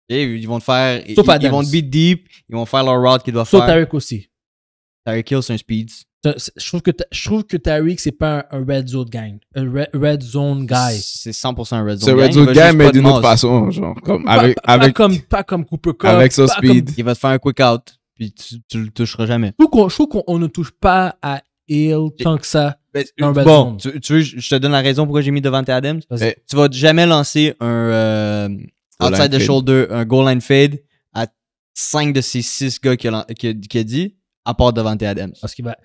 ils vont te faire. ils, vont te beat deep, ils vont faire leur route qui doit faire. Sauf aussi. Tariq Hill, c'est un speed. Je trouve que, que Tariq, c'est pas un, red zone gang. Un red, zone guy. C'est 100% un red zone gang. C'est red zone gang, mais d'une autre façon. Genre, comme, pas, avec, avec, comme, Cooper Cup. Avec son speed. Il va te faire un quick out puis tu, le toucheras jamais. Je trouve qu'on ne touche pas à Hill tant que ça. Ben, bon, tu, tu, je te donne la raison pourquoi j'ai mis Devante Adams. Ben, tu vas jamais lancer un euh, outside the shoulder, un goal line fade à 5 de ces 6 gars qu'il a, dit, à part devant Adams. Parce qu'il va.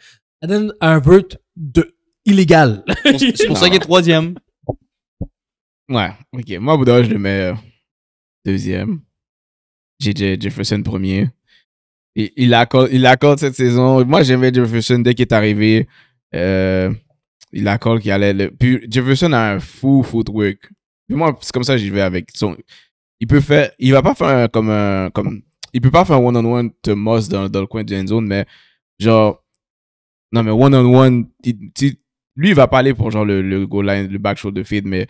Adams a un vote de illégal. C'est pour ça qu'il est troisième. Ouais, ok. Moi, Bouddha, je le mets euh, deuxième. J'ai Jefferson premier il, il, accorde, cette saison. Moi, j'aimais Jefferson dès qu'il est arrivé. Euh, il accorde qu'il allait. Le... Puis Jefferson a un fou footwork. moi, c'est comme ça j'y vais avec son. Il peut faire. Il va pas faire comme Comme... Il peut pas faire un one-on-one de Moss dans, dans, le coin la zone, mais genre. Non, mais one-on-one. lui, il va pas aller pour genre le, le goal line, le back de feed, mais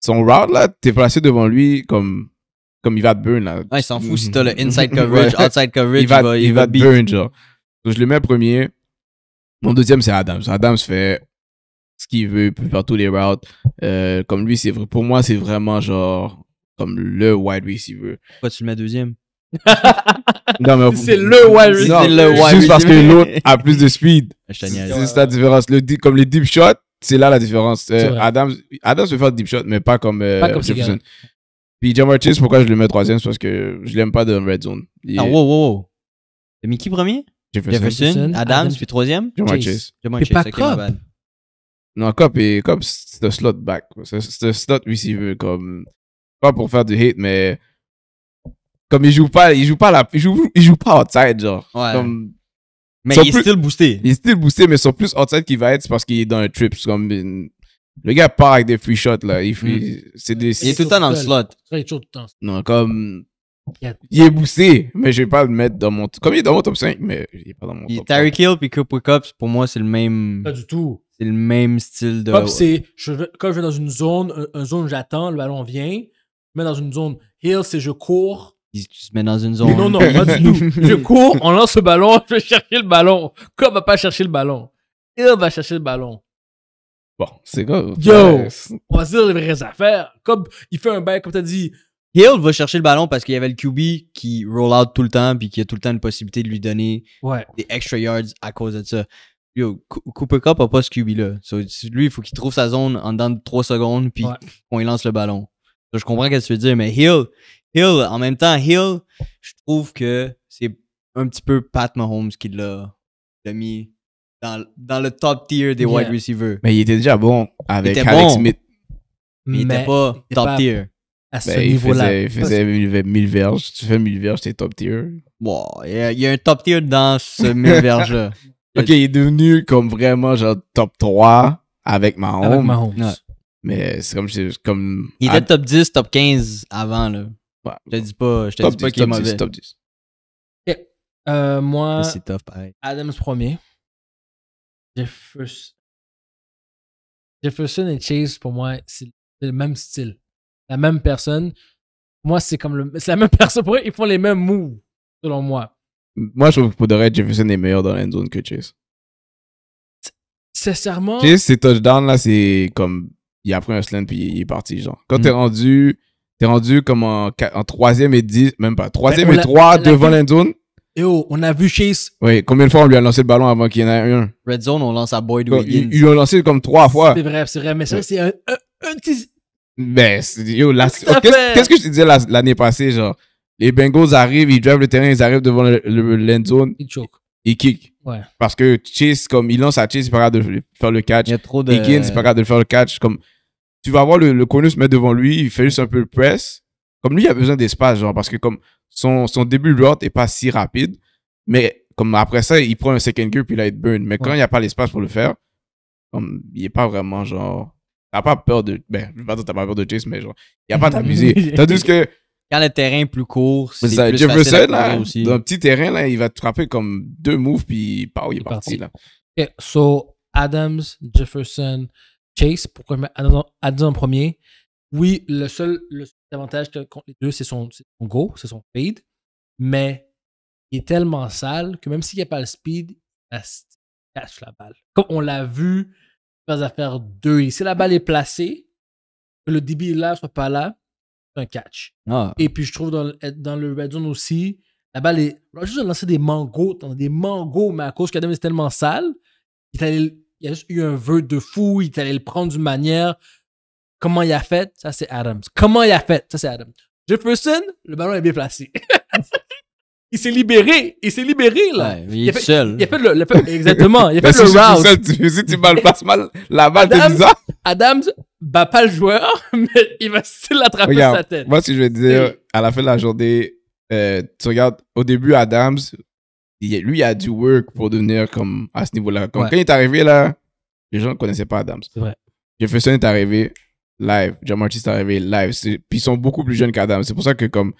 son route là, t'es placé devant lui comme comme il va te burn. Là. il s'en fout si t'as le inside coverage, outside coverage. Il va, te burn, genre. Donc, je le mets premier. Mon deuxième, c'est Adams. Adams fait ce qu'il veut, il peut faire tous les routes. Euh, comme lui, c'est pour moi, c'est vraiment genre comme le wide receiver. Pourquoi tu le mets deuxième non, mais... C'est le wide receiver. C'est le wide receiver. Juste parce que l'autre a plus de speed. Ah, c'est la différence. Le, comme les deep shots, c'est là la différence. Euh, Adams, Adams peut faire deep shot, mais pas comme, pas euh, comme Jefferson. Puis John pourquoi je le mets troisième, c'est parce que je l'aime pas dans Red Zone. Ah, wow, wow, wow. T'as qui premier Jefferson. Jefferson, Adams, puis troisième John Chase. Jamar Chase, pas ok, Cobb. Non, Cop, c'est un slot back. C'est un slot receiver. Comme, pas pour faire du hate, mais comme il joue pas, il joue pas, la, il joue, joue pas outside, genre. Mais il est plus- still boosté. il est still boosté, mais son plus outside qu'il va être, c'est parce qu'il est dans le trip. comme le gars part avec des free shots, là. Il, mm. c'est des- Il est tout le temps dans le slot. il est tout le temps. Non, comme. Il est boosté, mais je vais pas le mettre dans mon. Comme il est dans mon top 5, mais il est pas dans mon top 5. Tariq Hill puis Coop pour moi, c'est le même, Pas du tout. c'est le même style de. c'est je quand je vais dans une zone, une zone j'attends, le ballon vient. je mets dans une zone hill, c'est je cours. Il se met dans une zone. Non, non, pas du tout. Je cours, on lance le ballon, je vais chercher le ballon. Cobb va pas chercher le ballon. Hill va chercher le ballon. Bon, c'est quoi? Yo! On va se dire les vraies affaires. Comme il fait un bail, comme t'as dit. Hill va chercher le ballon parce qu'il y avait le QB qui roll out tout le temps puis qui a tout le temps une possibilité de lui donner des extra yards à cause de ça. Yo, Cooper Cup a pas ce QB-là. lui, il faut qu'il trouve sa zone en dedans de 3 secondes puis qu'on lance le ballon. je comprends ce que tu veux dire, mais Hill, Hill, en même temps, Hill, je trouve que c'est un petit peu Pat Mahomes qui l'a mis dans, le top tier des wide receivers. Mais il était déjà bon avec Alex Smith. Mais il était pas top tier. à ce ben, il niveau-là. faisait, il faisait 1000 verges. Tu fais 1000 verges, t'es top tier. il y, a- un top tier dans ce mille verges-là. Ok, il est devenu comme vraiment genre top 3 avec Mahomes. Avec Mais c'est comme, comme Il était top 10, top 15 avant, là. Je te dis pas, je te dis qu'il est top 10, top 10. Euh, moi, C'est pareil. Adams premier. Jefferson. et Chase, pour moi, c'est le même style. La même personne. moi, c'est comme le. C'est la même personne. Pour eux, ils font les mêmes moves, selon moi. Moi, je trouve que pour Jefferson est meilleur dans la zone que Chase. Sincèrement. Chase, ses touchdowns, là, c'est comme. Il a pris un slant puis il est parti, genre. Quand tu es t'es mm. rendu. T'es rendu comme en, troisième et dix même pas, troisième ben, et trois devant l'end zone. Yo, on a vu Chase. Oui, combien de fois on lui a lancé le ballon avant qu'il y en ait un? Red Zone, on lance à Boyd Wiggins. Ils l'ont lancé comme trois fois. C'est vrai, c'est vrai, mais ça, c'est un, petit. Mais, ben, yo, qu'est-ce que je te disais l'année passée, genre? Les Bengals arrivent, ils drivent le terrain, ils arrivent devant le, le, zone. Ils choquent. Ils kick. Ouais. Parce que Chase, comme il lance à Chase, il n'est pas capable de faire le catch. Il y a trop de. Higgins, il pas capable de faire le catch. Comme, tu vas voir le, le corner se mettre devant lui, il fait juste un peu le press. Comme lui, il a besoin d'espace, genre, parce que comme son, son début route n'est pas si rapide, mais comme après ça, il prend un second gear puis là, il burn. Mais quand il n'y a pas l'espace pour le faire, comme, il n'est pas vraiment genre. T'as pas peur de. Ben, je vais pas dire t'as pas peur de chase, mais genre, il n'y a pas d'amuser. Tandis que. Quand le terrain est plus court, c'est plus Jefferson, facile là, aussi. dans un petit terrain, là, il va te frapper comme deux moves, puis il est, parti. Là. ok So, Adams, Jefferson, Chase, pourquoi Adams en premier. Oui, le seul, L'avantage que contre les deux, c'est son, go, c'est son speed Mais il est tellement sale que même s'il n'y a pas le speed, il cache la balle. Comme on l'a vu à faire deux. Si la balle est placée, que le débit est là, soit pas là, c'est un catch. Ah. Et puis je trouve dans, dans le red zone aussi, la balle est. On a lancé des mangos, des mangos, mais à cause qu'Adam est tellement sale, il, il, a juste eu un vœu de fou, il est le prendre d'une manière Comment il a fait? Ça, c'est Adams. Comment il a fait? Ça, c'est Adams. Jefferson, le ballon est bien placé. il s'est libéré. Il s'est libéré, là. il, est seul. Il a fait le, exactement. Il a pas ben, le route. Seul, tu, si tu placer passes mal, la balle, t'es bizarre. Adams bat pas le joueur, mais il va se l'attraper sa tête. Moi, ce que je veux dire, à la fin de la journée, euh, tu regardes, au début, Adams, lui, il a du work pour devenir comme à ce niveau-là. Quand il est arrivé, là, les gens ne connaissaient pas Adams. Jefferson est arrivé, live. Jamartis est arrivé live. Puis ils sont beaucoup plus jeunes qu'Adam. C'est pour ça que comme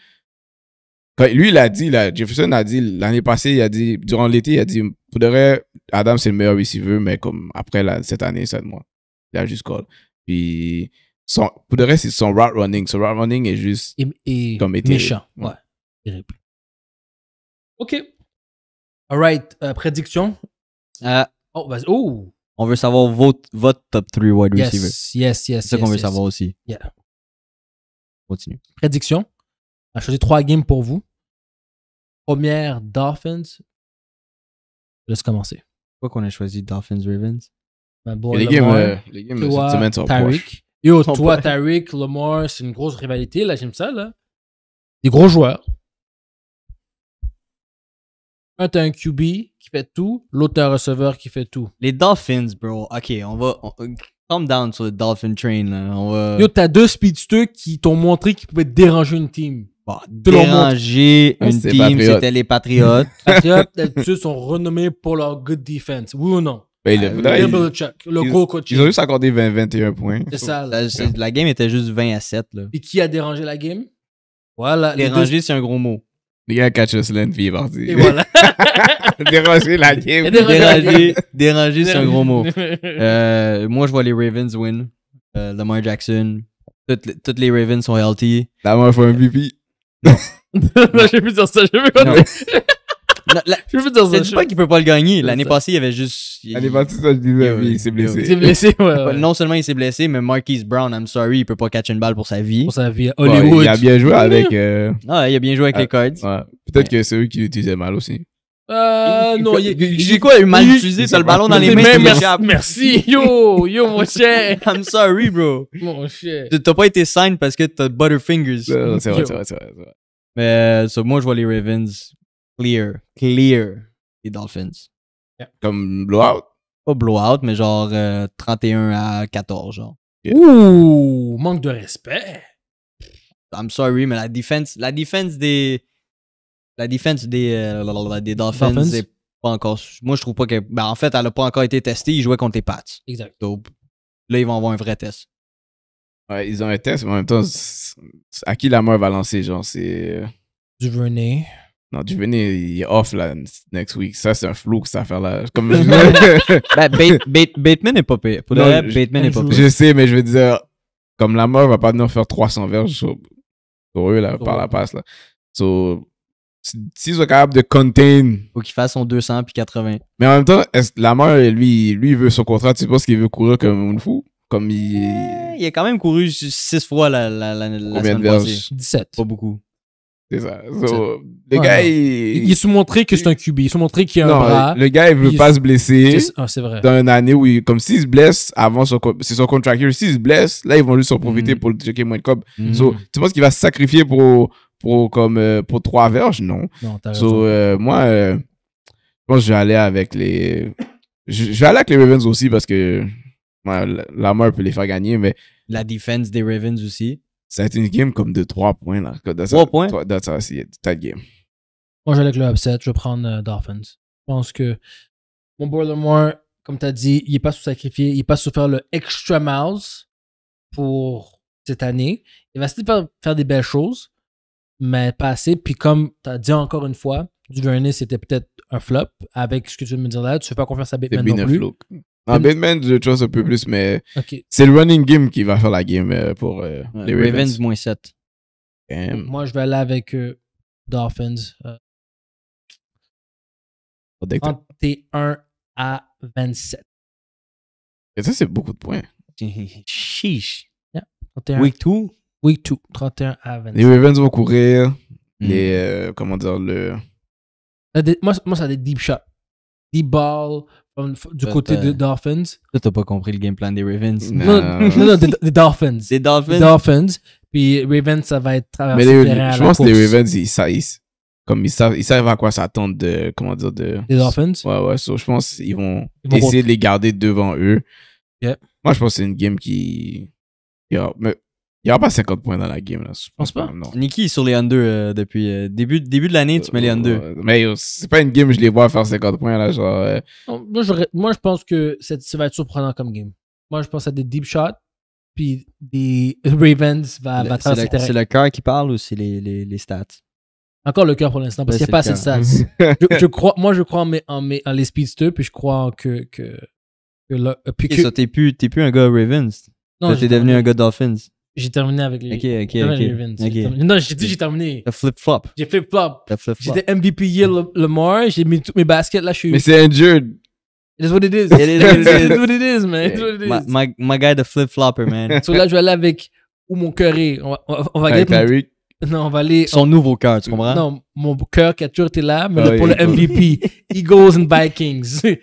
lui, il a dit, là, Jefferson a dit, l'année passée, il a dit, durant l'été, il a dit, pour Adam, c'est le meilleur receiver, mais comme après cette année, ça moi. Il a juste call. Puis, son, pour de c'est son route running. Son route running est juste comme Méchant, ouais. terrible. OK. All right, euh, prédiction. Euh, oh, vas-y. Oh! On veut savoir votre, votre top 3 wide receiver. Yes, yes, yes. C'est ça qu'on veut savoir aussi. Yeah. Continue. Prédiction. On a choisi trois games pour vous. Première, Dolphins. Laisse commencer. Pourquoi qu'on a choisi Dolphins Ravens? les, games, euh, les, games, de mental. cette semaine sont Tariq. Yo, toi, Tariq, Lamar, c'est une grosse rivalité, là, j'aime ça, là. Des gros joueurs. Un, t'as un QB qui fait tout. L'autre, t'as un receveur qui fait tout. Les Dolphins, bro. Ok, on va. Euh, calm down sur le Dolphin Train. Là. Yo, t'as deux speedsters qui t'ont montré qu'ils pouvaient déranger une team. Bah, déranger une team, c'était les Patriots. les Patriots, d'habitude, sont renommés pour leur good defense. Oui ou non? Ben, le, ah, le ils, gros coach. Ils ont juste accordé 20, 21 points. C'est ça. La, game était juste 20 à 7. Là. Et qui a dérangé la game? Voilà. Déranger, c'est un gros mot. Les gars, catch us land, puis parti. Et voilà. déranger la game. Déranger, déranger c'est un gros mot. Euh, moi, je vois les Ravens win. Euh, Lamar Jackson. Toutes, les, toutes les Ravens sont healthy. Lamar fait un MVP. Non. non, j'ai vu dire ça, j'ai je veux dire pas qu'il peut pas le gagner. L'année passée, il y avait juste. L'année passée, ça, je disais, il, il s'est blessé. Il s'est blessé, ouais, Non seulement il s'est blessé, mais Marquise Brown, I'm sorry, il peut pas catcher une balle pour sa vie. Pour sa vie, Hollywood. il a bien joué avec. Euh... il a bien joué avec les euh, Cards. Peut-être que c'est eux qui l'utilisaient mal aussi. Euh, non, j'ai quoi, eu mal utilisé, t'as le ballon dans les mains, merci, merci, yo, yo, mon cher. I'm sorry, bro. Mon cher. T'as pas été signed parce que t'as Butterfingers. C'est vrai, c'est vrai, c'est vrai. Mais, euh, moi, je vois les Ravens Clear. Clear. Les Dolphins. Comme blowout. Pas blowout, mais genre 31 euh, à 14, genre. Ouh, manque de respect. I'm sorry, mais la défense, la défense des. La défense des, euh, des Dolphins, pas encore. Moi, je trouve pas que. Ben, en fait, elle a pas encore été testée. Ils jouaient contre les Pats. Exact. là, ils vont avoir un vrai test. Ouais, ils ont un test, mais en même temps, à qui la main va lancer, genre, c'est. Euh, René » Non, tu venais, il est off là, next week. Ça, c'est un flou, cette affaire-là. Comme ben, je... Bateman n'est pas payé. Pour n'est pas payé. Je sais, mais je veux dire, comme la mort va pas nous faire 300 verges sur, eux, par la passe, là. So, s'ils sont capables de contain. Faut qu'il fasse son 200 puis 80. Mais en même temps, Lamar, la mort, lui, lui, il veut son contrat. Tu penses qu'il veut courir comme un fou? Comme il. Il a quand même couru 6 fois la, la, la, semaine passée. 17. Pas beaucoup. C'est ça. le gars, il... il se montrer que c'est un QB. Il se montrait qu'il a un bras. Le gars, il veut pas se blesser. Ah, c'est vrai. Dans une année où, comme s'il se blesse, avant son, c'est son contracteur, s'il se blesse, là, ils vont juste s'en profiter mm. pour le checker moins de cob. Mm. tu penses qu'il va se sacrifier pour, pour, comme, euh, pour trois verges? Non. Euh, moi, euh, je pense que je vais aller avec les, je, vais aller avec les Ravens aussi parce que, la, la mort peut les faire gagner, mais. La défense des Ravens aussi. Ça a été une game comme de 3 points. Là. 3 points? That's a, c'est Ta game. Moi, j'allais avec le upset. Je vais prendre euh, Dolphins. Je pense que mon Boilermore, comme tu as dit, il n'est pas sous-sacrifié. Il n'est pas sous faire le extra mouse pour cette année. Il va essayer de faire, des belles choses, mais pas assez. Puis comme tu as dit encore une fois, du Duvernay, c'était peut-être un flop. Avec ce que tu veux me dire là, tu ne fais pas confiance à Bateman non plus. En ah, hmm. Batman, je ça un peu plus, mais c'est le running game qui va faire la game euh, pour euh, les Ravens. Ravens moins 7. Moi, je vais aller avec euh, Dolphins. 31 à 27. Et ça, c'est beaucoup de points. Chiche. Week week. Week 2. 31 à 27. Les Ravens vont courir. Hmm. Les, comment dire, le... moi, moi, ça a des deep shots. Deep ball, du côté des Dolphins. Tu t'as pas compris le game plan des Ravens. Non, non, non, des, Dolphins. Des Dolphins. Dolphins. Puis Ravens, ça va être traversé. Mais les, je pense que les Ravens, ils, comme ils, savent, ils savent à quoi s'attendre de. Comment dire de, Des Dolphins. Ouais, ouais. je pense qu'ils vont, essayer de les garder devant eux. Yep. Moi, je pense que c'est une game qui. mais il n'y aura pas 50 points dans la game. Là. Je pense pas. Non. est sur les under 2 euh, depuis euh, début, début de l'année, tu mets les euh, under. 2. mais oh, c'est pas une game, je les vois faire 50 points. Là, genre, moi, je, moi, je pense que ça, va être surprenant comme game. Moi, je pense à des deep shots, puis des Ravens va, le, va traverser C'est le cœur qui parle ou c'est les, les, les stats encore le cœur pour l'instant, parce qu'il n'y a pas assez de stats. je, crois, moi, je crois en, mes, en, mes, les speedsters, puis je crois que. que, que, que... t'es plus, plus, un gars Ravens. Tu T'es devenu un gars Dolphins. J'ai terminé avec les. Ok, ok, non, ok. Non, j'ai dit j'ai terminé. Le flip-flop. J'ai flip-flop. J'étais MVP le Lamar. J'ai mis tous mes baskets là. Je suis. Mais c'est injured. It is what it is. It is, what it is, man. what My, my, guy, the flip-flopper, man. so là, je vais aller avec où mon cœur est. On va, on va, Non, on va aller. Son nouveau cœur, tu comprends? Non, mon cœur qui a toujours été là, mais ah pour le MVP, Eagles and Vikings.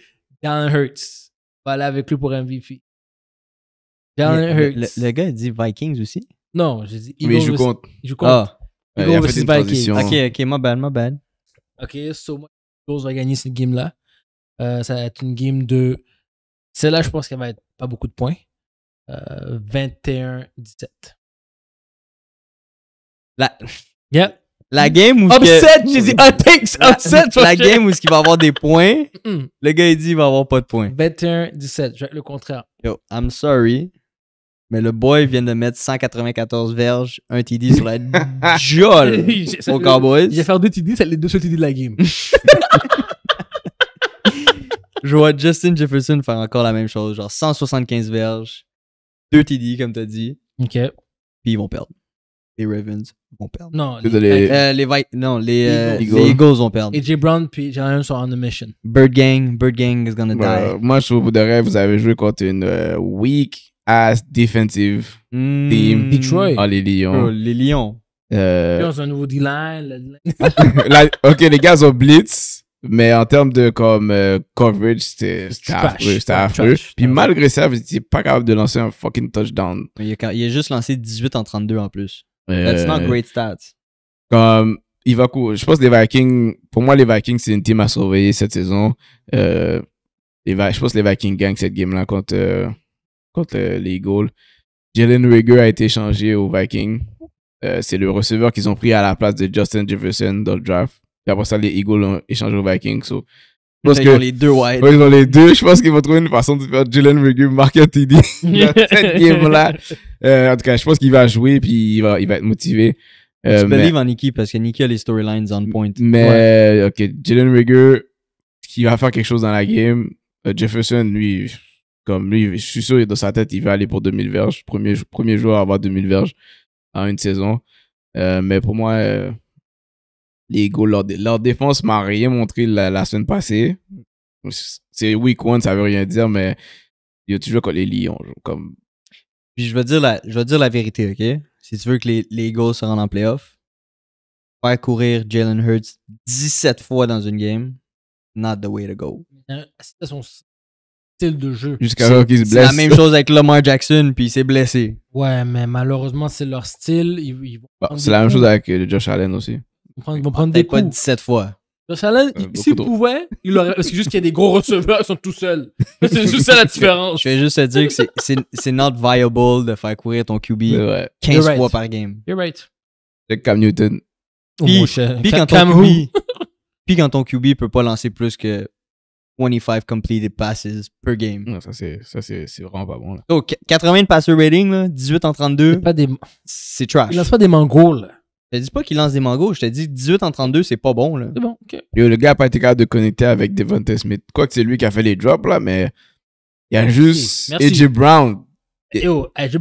Jalen Hurts. On va aller avec lui pour MVP. Le, gars, il dit Vikings aussi? Non, j'ai dit Mais il joue contre. Il joue contre. Ah. il fait Ok, ok, my bad, my bad. Ok, so moi, va gagner cette game-là. Euh, ça va être une game de. Celle-là, je pense qu'elle va être pas beaucoup de points. Euh, 21-17. La... Yeah. La game où. Upset, que... j'ai dit un it's upset. La, game où il va avoir des points. le gars, il dit il va avoir pas de points. 21-17, je vais le contraire. Yo, I'm sorry. Mais le boy vient de mettre 194 verges, un TD sur la jolle aux Cowboys. Il va faire deux TD, c'est les deux seuls TD de la game. Je vois Justin Jefferson faire encore la même chose, genre 175 verges, deux TD comme t'as dit. OK. Puis ils vont perdre. Les Ravens vont perdre. Non, les, euh, les, non, les, euh, Eagles. vont perdre. Et J. Brown puis Jalen sont on The mission. Bird Gang, Bird Gang is gonna bah, die. moi, je vous rêve, vous avez joué contre une euh, week as defensive hmm. team. Detroit. Oh, les Lions. les Lions. Euh... a un nouveau d OK, les gars ont blitz. Mais en termes de comme euh, coverage, c'était affreux, c'était affreux. Puis malgré ça, vous n'étiez pas capable de lancer un fucking touchdown. Il a, il juste lancé 18 en 32 en plus. That's not great stats. Comme il va Je pense que les Vikings, pour moi, les Vikings, c'est une team à surveiller cette saison. Euh, je pense que les Vikings gagnent cette game-là contre, euh, contre euh, les Eagles. Jalen Rigger a été changé aux Vikings. Euh, c'est le receveur qu'ils ont pris à la place de Justin Jefferson dans le draft. Et après ça, les Eagles ont échangé aux Vikings. ils ont les deux wide. Ouais, ils ont les deux. Je pense qu'ils vont trouver une façon de faire Jalen Rigger marquer un TD dans cette game-là. Euh, en tout cas, je pense qu'il va jouer et il va, il va être motivé. Euh, tu mais, en Nikki parce que Nikki a les storylines on point. Mais, ok, Jalen Rigger, qui va faire quelque chose dans la game. Jefferson, lui, comme lui, je suis sûr, dans sa tête, il va aller pour 2000 verges. Premier, premier joueur à avoir 2000 verges en une saison. Euh, mais pour moi, euh, les leur, défense défense m'a rien montré la, semaine passée. C'est week one, ça veut rien dire, mais il y a toujours les Lions. Comme... Puis je vais dire la, je dire la vérité, OK? Si tu veux que les, les se rendent en playoff, faire courir Jalen Hurts 17 fois dans une game, not the way to go style de jeu. se C'est la même chose avec Lamar Jackson, puis il s'est blessé. Ouais, mais malheureusement, c'est leur style. Ils, bah, c'est la même chose avec euh, Josh Allen aussi. Ils vont, prendre, des coups. pas 17 fois. Josh Allen, euh, s'il pouvait, il aurait. Parce que juste qu'il y a des gros receveurs, ils sont tout seuls. C'est juste ça la différence. Je vais juste te dire que c'est not viable de faire courir ton QB 15 fois par game. You're right. C'est Cam Newton. Oh, puis, oh, quand, quand ton QB, puis ton QB peut pas lancer plus que 25 completed passes per game. Non, ça, c'est, vraiment pas bon. Là. Donc, 80 passer rating, là, 18 en 32. C'est, trash. Il lance pas des mangos, là. Je te dis pas qu'il lance des mangos. Je t'ai dit 18 en 32, c'est pas bon, là. C'est bon, ok. le gars n'a pas été capable de connecter avec Devontae Smith. que c'est lui qui a fait les drops, là, mais il y a juste AJ Brown. Yo, AJ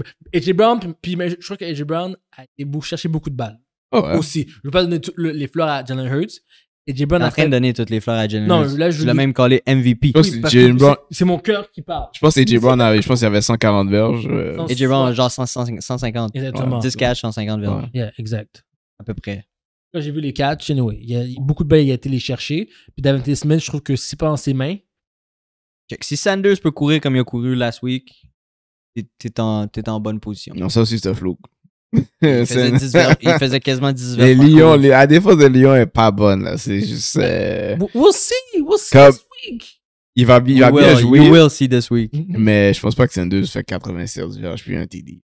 Brown, puis je crois que Brown a cherché beaucoup de balles. Oh, ouais. Aussi. Je veux pas donner les fleurs à Jalen Hurts, et a Brown en train de donner toutes les fleurs à Jalen Non, là, je, l'ai même collé MVP. c'est mon cœur qui parle. Je pense que j Brown avait, je pense qu'il avait 140 verges. Euh... Et genre 150. Exactement. 10 catch, 150 verges. Ouais. exact. À peu près. Quand j'ai vu les catchs, anyway, il y a beaucoup de balles, il a été les chercher. Puis les semaines, je trouve que c'est pas dans ses mains. Si Sanders peut courir comme il a couru last week, t'es en, en bonne position. Non, ça aussi, c'est un flou il, faisait il, faisait quasiment 10 verres. Et Lyon, la à défaut de Lyon, est pas bonne. là. C'est juste. Euh, we'll see. We'll see this week. Il va, il va bien jouer. You will see this week. Mm-hmm. Mais je pense pas que c'est un 2 fait 96 je puis un TD.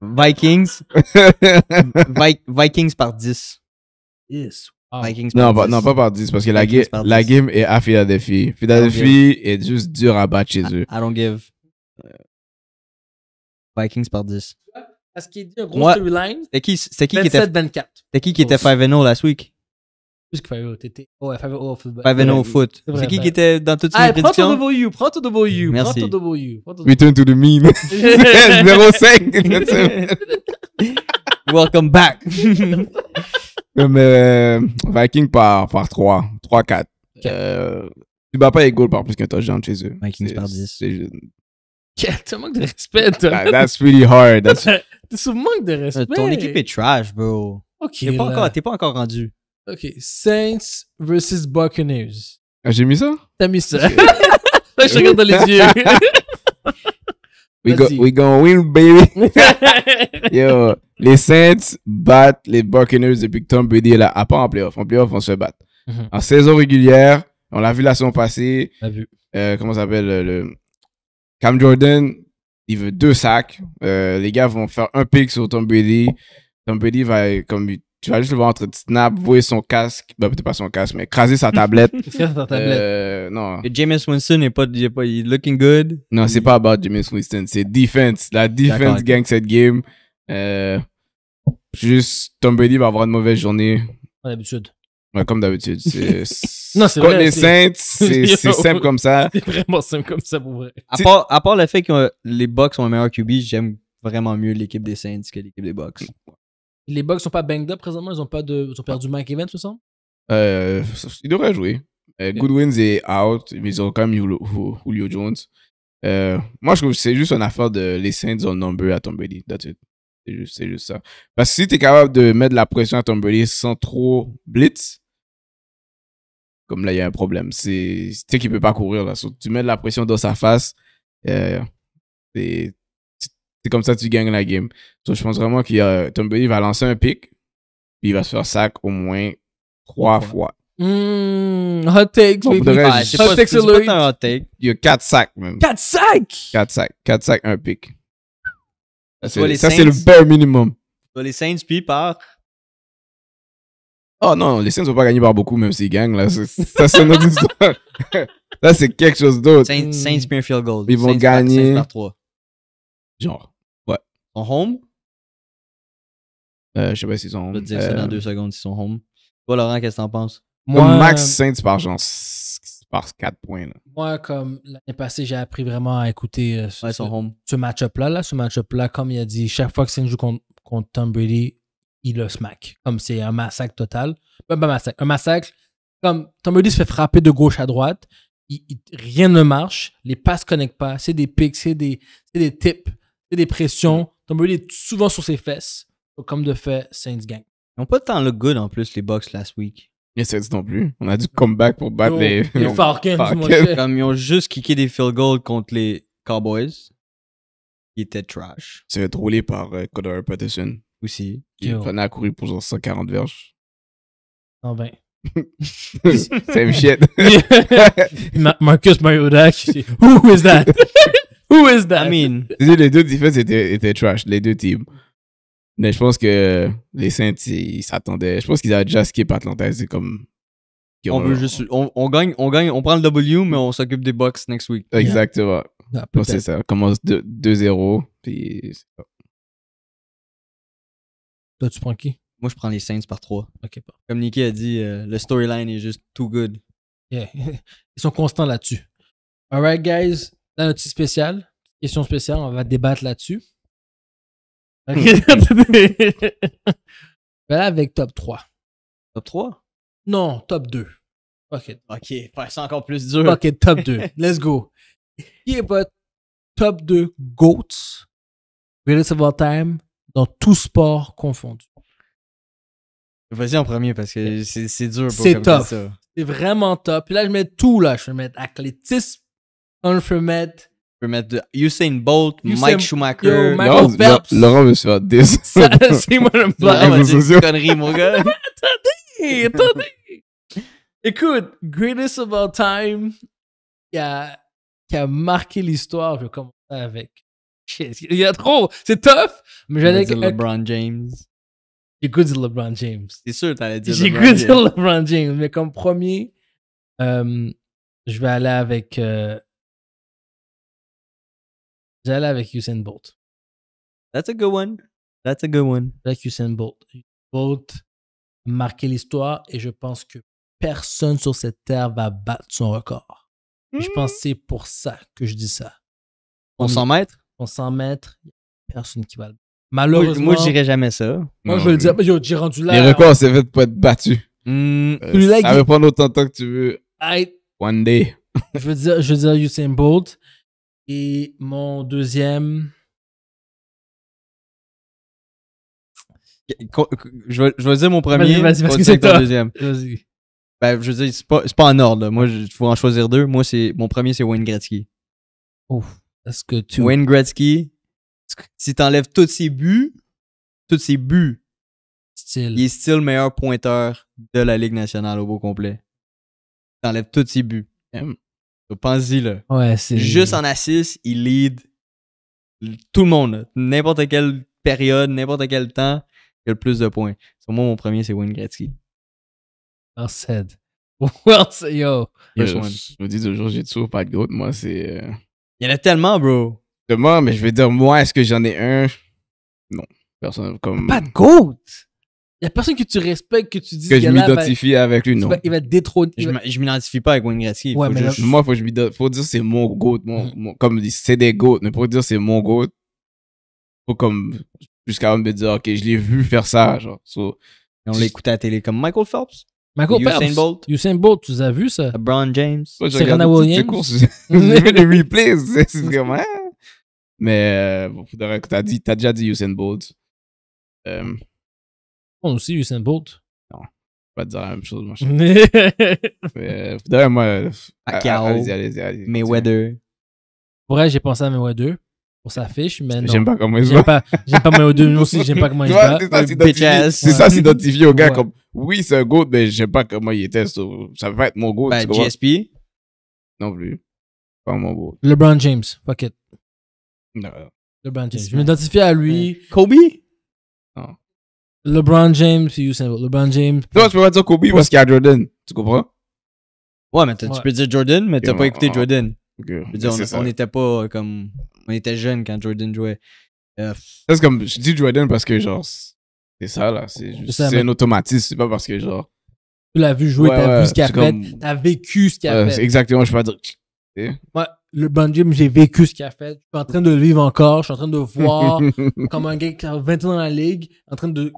Vikings. Vikings par 10. Yes. Vikings non, Pas, non, pas par 10, parce que la, la, game est à Philadelphie. Philadelphie est juste dur à battre chez eux. I don't give. Vikings par 10 c'est qu'il dit qui, c'est qui qui était. 24 qui qui était 5-0 last week? Plus que 5-0, 5-0 au foot. C'est qui ben. qui était dans toute cette Prends ton W, prends Merci. prends Return to the meme. 0-5. Welcome back. Euh, Viking par, 3, 3-4. tu bats pas les par plus qu'un touchdown chez eux. Vikings par 10. de respect, that's really hard manque de euh, respect. ton équipe est trash, bro. Ok. T'es pas, encore, pas encore rendu. Ok. Saints versus Buccaneers. Ah, j'ai mis ça? T'as mis ça. je regarde dans les yeux. we, go, we gonna win, baby. Yo, les Saints battent les Buccaneers depuis que Tom Brady est là. À part en playoff. En playoff, on se bat mhm. En saison régulière, on l'a vu la saison passée. Euh, comment ça s'appelle le, Cam Jordan il veut deux sacs. Euh, les gars vont faire un pick sur Tom Brady. Tom Brady va, comme tu vas juste le voir entre snap, vouer son casque, bah, peut-être pas son casque, mais écraser sa tablette. sa tablette. Euh, non. Et James Winston n'est pas, est pas il looking good. Non, c'est pas about James Winston, c'est defense. La defense gagne cette game. Euh, juste, Tom Brady va avoir une mauvaise journée. d'habitude comme d'habitude. non, c'est c'est simple comme ça. C'est vraiment simple comme ça pour vrai. À part, à part le fait que les Bucks ont un meilleur QB, j'aime vraiment mieux l'équipe des Saints que l'équipe des Bucks. Les Bucks sont pas banged up présentement, ils ont, pas de, ont perdu Mike Evans, tout semble euh, Ils devraient jouer. Euh, Goodwins est out, mais ils ont quand même Julio, Jones. Euh, moi, je trouve que c'est juste une affaire de les Saints ont nombreux à Tom Brady. C'est juste, ça. Parce que si tu es capable de mettre de la pression à Tom Brady sans trop blitz, comme là, il y a un problème. C'est, tu sais qu'il peut pas courir, là. tu mets de la pression dans sa face, euh, c'est, comme ça que tu gagnes la game. je pense vraiment qu'il a, Tom Brady va lancer un pick, puis il va se faire sac au moins trois fois. Mmh, hot take, Je C'est pas, un hot take. Il y a quatre sacs, même. Quatre sacs? Quatre sacs. Quatre sacs, un pic. Ça, c'est le bare minimum. les Saints, puis par Oh non, les Saints ne vont pas gagner par beaucoup, même s'ils gagnent. Là. Ça, c'est notre histoire. Là, c'est quelque chose d'autre. Saints, hmm. Saints Springfield Ils vont gagner. Par, Saints 3. Genre, ouais. En home euh, Je sais pas s'ils sont home. Je vais te dire ça dans euh, deux secondes s'ils sont home. Toi, Laurent, qu'est-ce que tu en penses Moi, Max euh, Saints par genre par 4 points. Moi, comme l'année passée, j'ai appris vraiment à écouter euh, ce, ce, match-up-là. Là, ce match-up-là, comme il a dit, chaque fois que Saints joue contre, contre Tom Brady, il le smack. Comme c'est un massacre total. Ben, massacre. Un massacre. Comme Tom Brady se fait frapper de gauche à droite. rien ne marche. Les passes connectent pas. C'est des pics, c'est des, des tips, c'est des pressions. Tom Brady est souvent sur ses fesses. Comme de fait, Saints gang. Ils n'ont pas tant le good en plus, les Bucks last week. Les Saints non plus. On a du comeback pour battre les, Comme ils ont juste kické des field goals contre les Cowboys. Ils étaient trash. C'est drôlé par euh, Coder Patterson aussi. ils a à courir pour genre 140 verges. ben. C'est Same shit. Marcus Ma Marcus Mariodak, who is that? who is that? I mean. Les deux défenses étaient, étaient trash, les deux teams. Mais je pense que les Saints, ils s'attendaient. Je pense qu'ils avaient déjà skippé Atlanta. C'est comme. On, veut juste, on, gagne, on gagne, on prend le W, mais on s'occupe des Bucks next week. Exactement. Yeah. c'est ça. Commence 2-0, puis toi, tu prends qui Moi, je prends les Saints par 3. Ok, Comme Nicky a dit, euh, le storyline est juste too good. Yeah. Ils sont constants là-dessus. Alright, guys. la notre spéciale. spécial. Question spéciale, on va débattre là-dessus. avec top 3. Top 3 Non, top 2. Ok. Ok, c'est encore plus dur. Ok, top 2. Let's go. Qui est votre top 2 GOATs? Greatest of all time, dans tout sport confondu. Vas-y en premier parce que c'est dur C'est top. C'est vraiment top. Puis là, je mets tout. là. Je vais mettre athlétisme, on mettre. Je vais mettre Usain Bolt, Mike Schumacher, Yo, Michael Phelps. Laurent veut se faire C'est moi le plan. connerie, mon gars. attendez, attendez. Écoute, greatest of all time qui a marqué l'histoire. Je vais commencer avec il y a trop. C'est tough. Mais j'allais LeBron James. J'écoute goûté LeBron James. C'est sûr, t'allais dire LeBron James. J'écoute LeBron James. Mais comme premier, euh, je vais aller avec. Euh, j'allais avec Usain Bolt. That's a good one. That's a good one. Avec Usain Bolt. Bolt a marqué l'histoire et je pense que personne sur cette terre va battre son record. Je pense que hmm. c'est pour ça que je dis ça. On, s'en 100 mètres? On 100 mètres, personne qui va le Malheureusement. Moi, je dirais jamais ça. Moi, je veux le dire. Mais yo, j'ai rendu là. Les records, c'est vite pour être battu. Mmh, euh, ça va prendre autant de temps que tu veux. I... One day. je veux dire, je veux dire Usain Bolt. Et mon deuxième. Je veux dire mon premier. Vas-y, vas-y, c'est toi. deuxième. Vas-y. Ben, je veux dire, c'est pas, pas en ordre. Moi, il faut en choisir deux. Moi, c'est mon premier, c'est Wayne Gretzky. Ouf est tu. Wayne Gretzky, si t'enlèves tous ses buts, tous ses buts, il est still le meilleur pointeur de la Ligue nationale au beau complet. T'enlèves tous ses buts. Pense-y, là. Ouais, c'est. Juste en assist, il lead tout le monde, n'importe quelle période, n'importe quel temps, il a le plus de points. Sur moi, mon premier, c'est Wayne Gretzky. Well said. Well yo. je, je, vous dis toujours, j'ai toujours pas de goût. Moi, c'est. Euh, il y en a tellement, bro. De mais je vais dire, moi, est-ce que j'en ai un Non. Personne comme. Pas de goat Il n'y a personne que tu respectes, que tu dis que je m'identifie ben, avec lui, non. Il va détrôner. Je m'identifie pas avec Wayne Gretzky. Moi, faut, faut dire c'est mon goat. Mon, mm. mon... Comme c'est des goats, mais pour dire c'est mon goat, faut comme. Jusqu'à me dire, ok, je l'ai vu faire ça. Genre, on l'écoutait à la télé comme Michael Phelps Usain Bolt. Usain Bolt, tu les as vus, ça? LeBron James. Ouais, Serena Williams. J'ai c'est les replays. C'est vraiment... Hein? Mais, euh, t'as dit, t'as déjà dit Usain Bolt. Euh... On aussi Usain Bolt. Non. Je vais pas te dire la même chose, machin. cher. Mais, euh, moi. Euh, Akao, ah, Allez-y, allez-y, allez Mayweather. Pour vrai, j'ai pensé à Mayweather pour sa fiche, mais non. J'aime pas comment il se bat. J'aime pas, Mayweather, moi aussi, j'aime pas comment il se bat. C'est ça euh, s'identifier au gars comme oui, c'est un GOAT, mais je sais pas comment il était. So, ça va être mon GOAT. Ben, GSP? Non plus. Pas mon GOAT. LeBron James, fuck it. Non. LeBron James. Je m'identifie à lui. Ben, Kobe? Non. LeBron James, c'est Usain Bolt. LeBron James. Non, tu peux pas dire Kobe parce qu'il y a Jordan. Tu comprends? Ouais, mais tu peux dire Jordan, mais t'as pas écouté Jordan. Je veux on n'était pas euh, comme. On était jeunes quand Jordan jouait. Euh, c'est comme. Je dis Jordan parce que, genre, c'est ça, là. C'est un automatisme. C'est pas parce que, genre. Tu l'as vu jouer, t'as vu ce qu'il a fait, t'as vécu ce qu'il a fait. Exactement, je peux pas dire. Moi, le bungee, j'ai vécu ce qu'il a fait. Je suis en train de vivre encore. Je suis en train de voir comme un gars qui a 20 ans dans la ligue, en train de,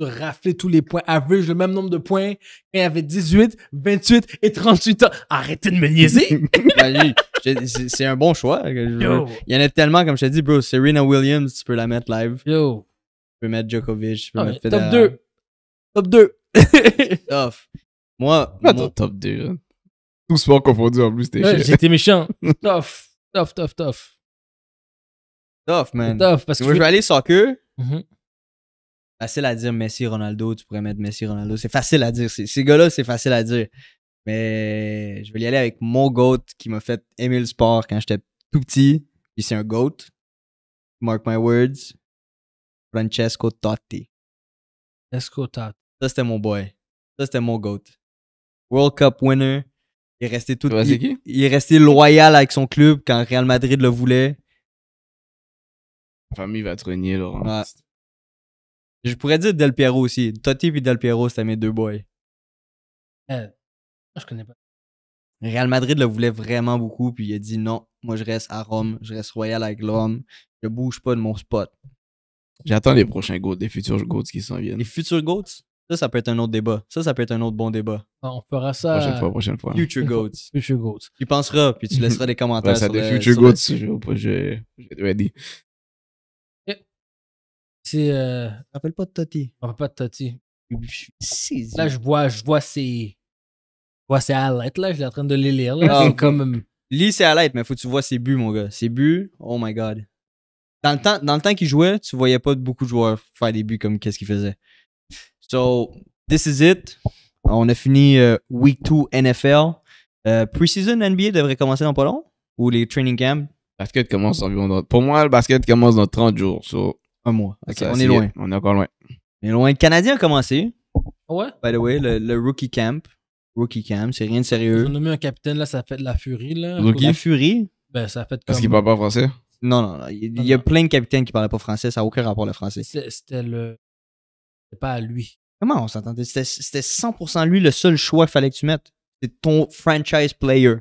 rafler tous les points. Average, le même nombre de points. et il avait 18, 28 et 38 ans. Arrêtez de me niaiser! c'est un bon choix. Il y en a tellement, comme je t'ai dit bro. Serena Williams, tu peux la mettre live. Yo! je peux mettre Djokovic, je peux ah, mettre Federer. Top 2. Top 2. Tough. Moi. top 2. Hein. Tout sport confondu en plus, t'es ouais, J'étais méchant. tough. Tough, tough, tough. Tough, man. Tough, parce que. je vais aller sans queue. Mm-hmm. Facile à dire Messi, Ronaldo. Tu pourrais mettre Messi, Ronaldo. C'est facile à dire. Ces gars-là, c'est facile à dire. Mais je vais y aller avec mon GOAT qui m'a fait aimer le sport quand j'étais tout petit. Puis c'est un GOAT. Mark my words. Francesco Totti. Francesco Totti. Ça, c'était mon boy. Ça, c'était mon GOAT. World Cup winner. Il est resté tout. Il, est resté loyal avec son club quand Real Madrid le voulait. La famille va te renier, Laurent. Je pourrais dire Del Piero aussi. Totti et Del Piero, c'était mes deux boys. Euh, je connais pas. Real Madrid le voulait vraiment beaucoup, puis il a dit non, moi je reste à Rome, je reste royal avec l'homme. je bouge pas de mon spot. J'attends les prochains GOATs, les futurs GOATs qui s'en viennent. Les futurs GOATs? Ça, ça peut être un autre débat. Ça, ça peut être un autre bon débat. Ah, on fera ça. Prochaine fois, prochaine fois. Future Goats. Future Goats. Tu penseras, puis tu laisseras des commentaires. ça des Future Goats, je je ready. C'est. Euh... pas de Toti. Je pas de Là, je vois, je vois ses. Je vois ses highlights, là. Je suis en train de les lire. Là. Ah, C'est comme. Lis ses highlights, mais faut que tu vois ses buts, mon gars. Ses buts, oh my god. Dans le temps, dans temps qu'il jouait, tu voyais pas beaucoup de joueurs faire des buts comme qu'est-ce qu'il faisait. So, this is it. On a fini euh, Week 2 NFL. Euh, NBA devrait commencer dans pas long? Ou les training camps? Basket commence environ dans... Pour moi, le basket commence dans 30 jours. Un mois. on est loin. On est encore loin. On est loin. Le Canadien a commencé. Ouais. By the way, le, rookie camp. Rookie camp, c'est rien de sérieux. On a un capitaine, là, ça fait de la furie, Rookie? La furie? Ben, ça fait Parce qu'il parle pas français? Non, non, non. Il, y a plein de capitaines qui parlaient pas français. Ça n'a aucun rapport le français. C'était le. C'était pas à lui. Comment on s'entendait? C'était 100% lui le seul choix qu'il fallait que tu mettes. C'est ton franchise player.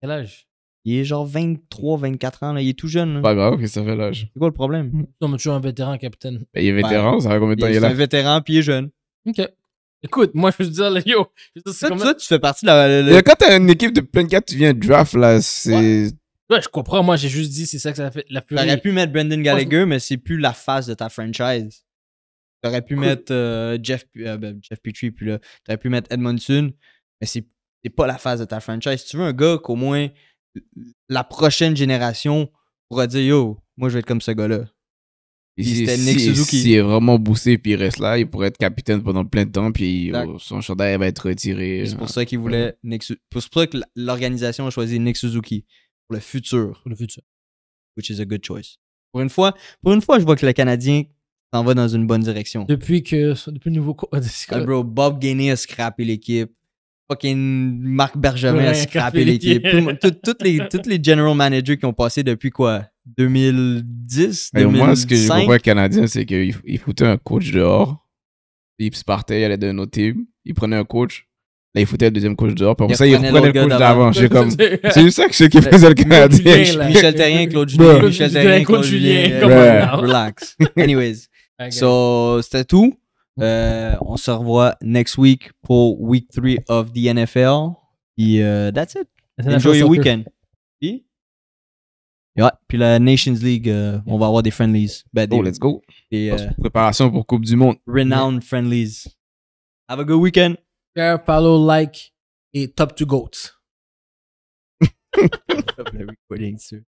Quel âge? Il est genre 23, 24 ans, il est tout jeune. Pas grave, que ça fait l'âge. C'est quoi le problème? On a toujours un vétéran, capitaine. Ben, il est ben, vétéran, ça va combien de temps il est là? C'est un vétéran, puis il est jeune. Ok. Écoute, moi, je veux dire, yo. Je ça, tu fais partie de la. Quand t'as une équipe de plein de tu viens draft, là, c'est. Ouais, je comprends. Moi, j'ai juste dit, c'est ça que ça fait la plus T'aurais pu mettre Brendan Gallagher, mais c'est plus la face de ta franchise. T'aurais pu mettre euh, euh, ben, Jeff, Petrie, puis là, t'aurais pu mettre Edmondson, mais c'est pas la face de ta franchise. tu veux un gars qu'au moins la prochaine génération pourra dire Yo, moi, je vais être comme ce gars-là. C'était Nick Suzuki. S'il est vraiment boosté puis il reste là, il pourrait être capitaine pendant plein de temps puis oh, son chandail va être retiré. C'est pour hein. ça qu'il voulait C'est pour ça que l'organisation a choisi Nick Suzuki le futur. le futur. Which is a good choice. Pour une fois, pour une fois je vois que le Canadien s'en va dans une bonne direction. Depuis que. Depuis le nouveau. Ah, bro, Bob Gainey a scrappé l'équipe. Fucking Marc Bergevin a scrappé l'équipe. Tous les, toutes les general managers qui ont passé depuis quoi 2010 2005. Moi, ce que je le Canadien, c'est qu'il foutait un coach dehors. il se partaient, ils allaient d'un autre team. il prenait un coach. Là, il foutait le deuxième coach dehors. Pour ça, il reprenait le coach d'avant. C'est comme, c'est ça que sais qui faisait le Canadien. Michel Terrien, Claude Julien. Michel Terrien, Claude Julien. Relax. Anyways. So, c'était tout. Euh, on se revoit next week pour week 3 of the NFL. et euh, that's it. Enjoy your weekend. et Ouais. puis la Nations League, euh, on va avoir des friendlies. Ben, oh, let's go. préparation pour Coupe du Monde. Renowned friendlies. Have a good weekend. Fair follow, like, a top two goats. I've never answer.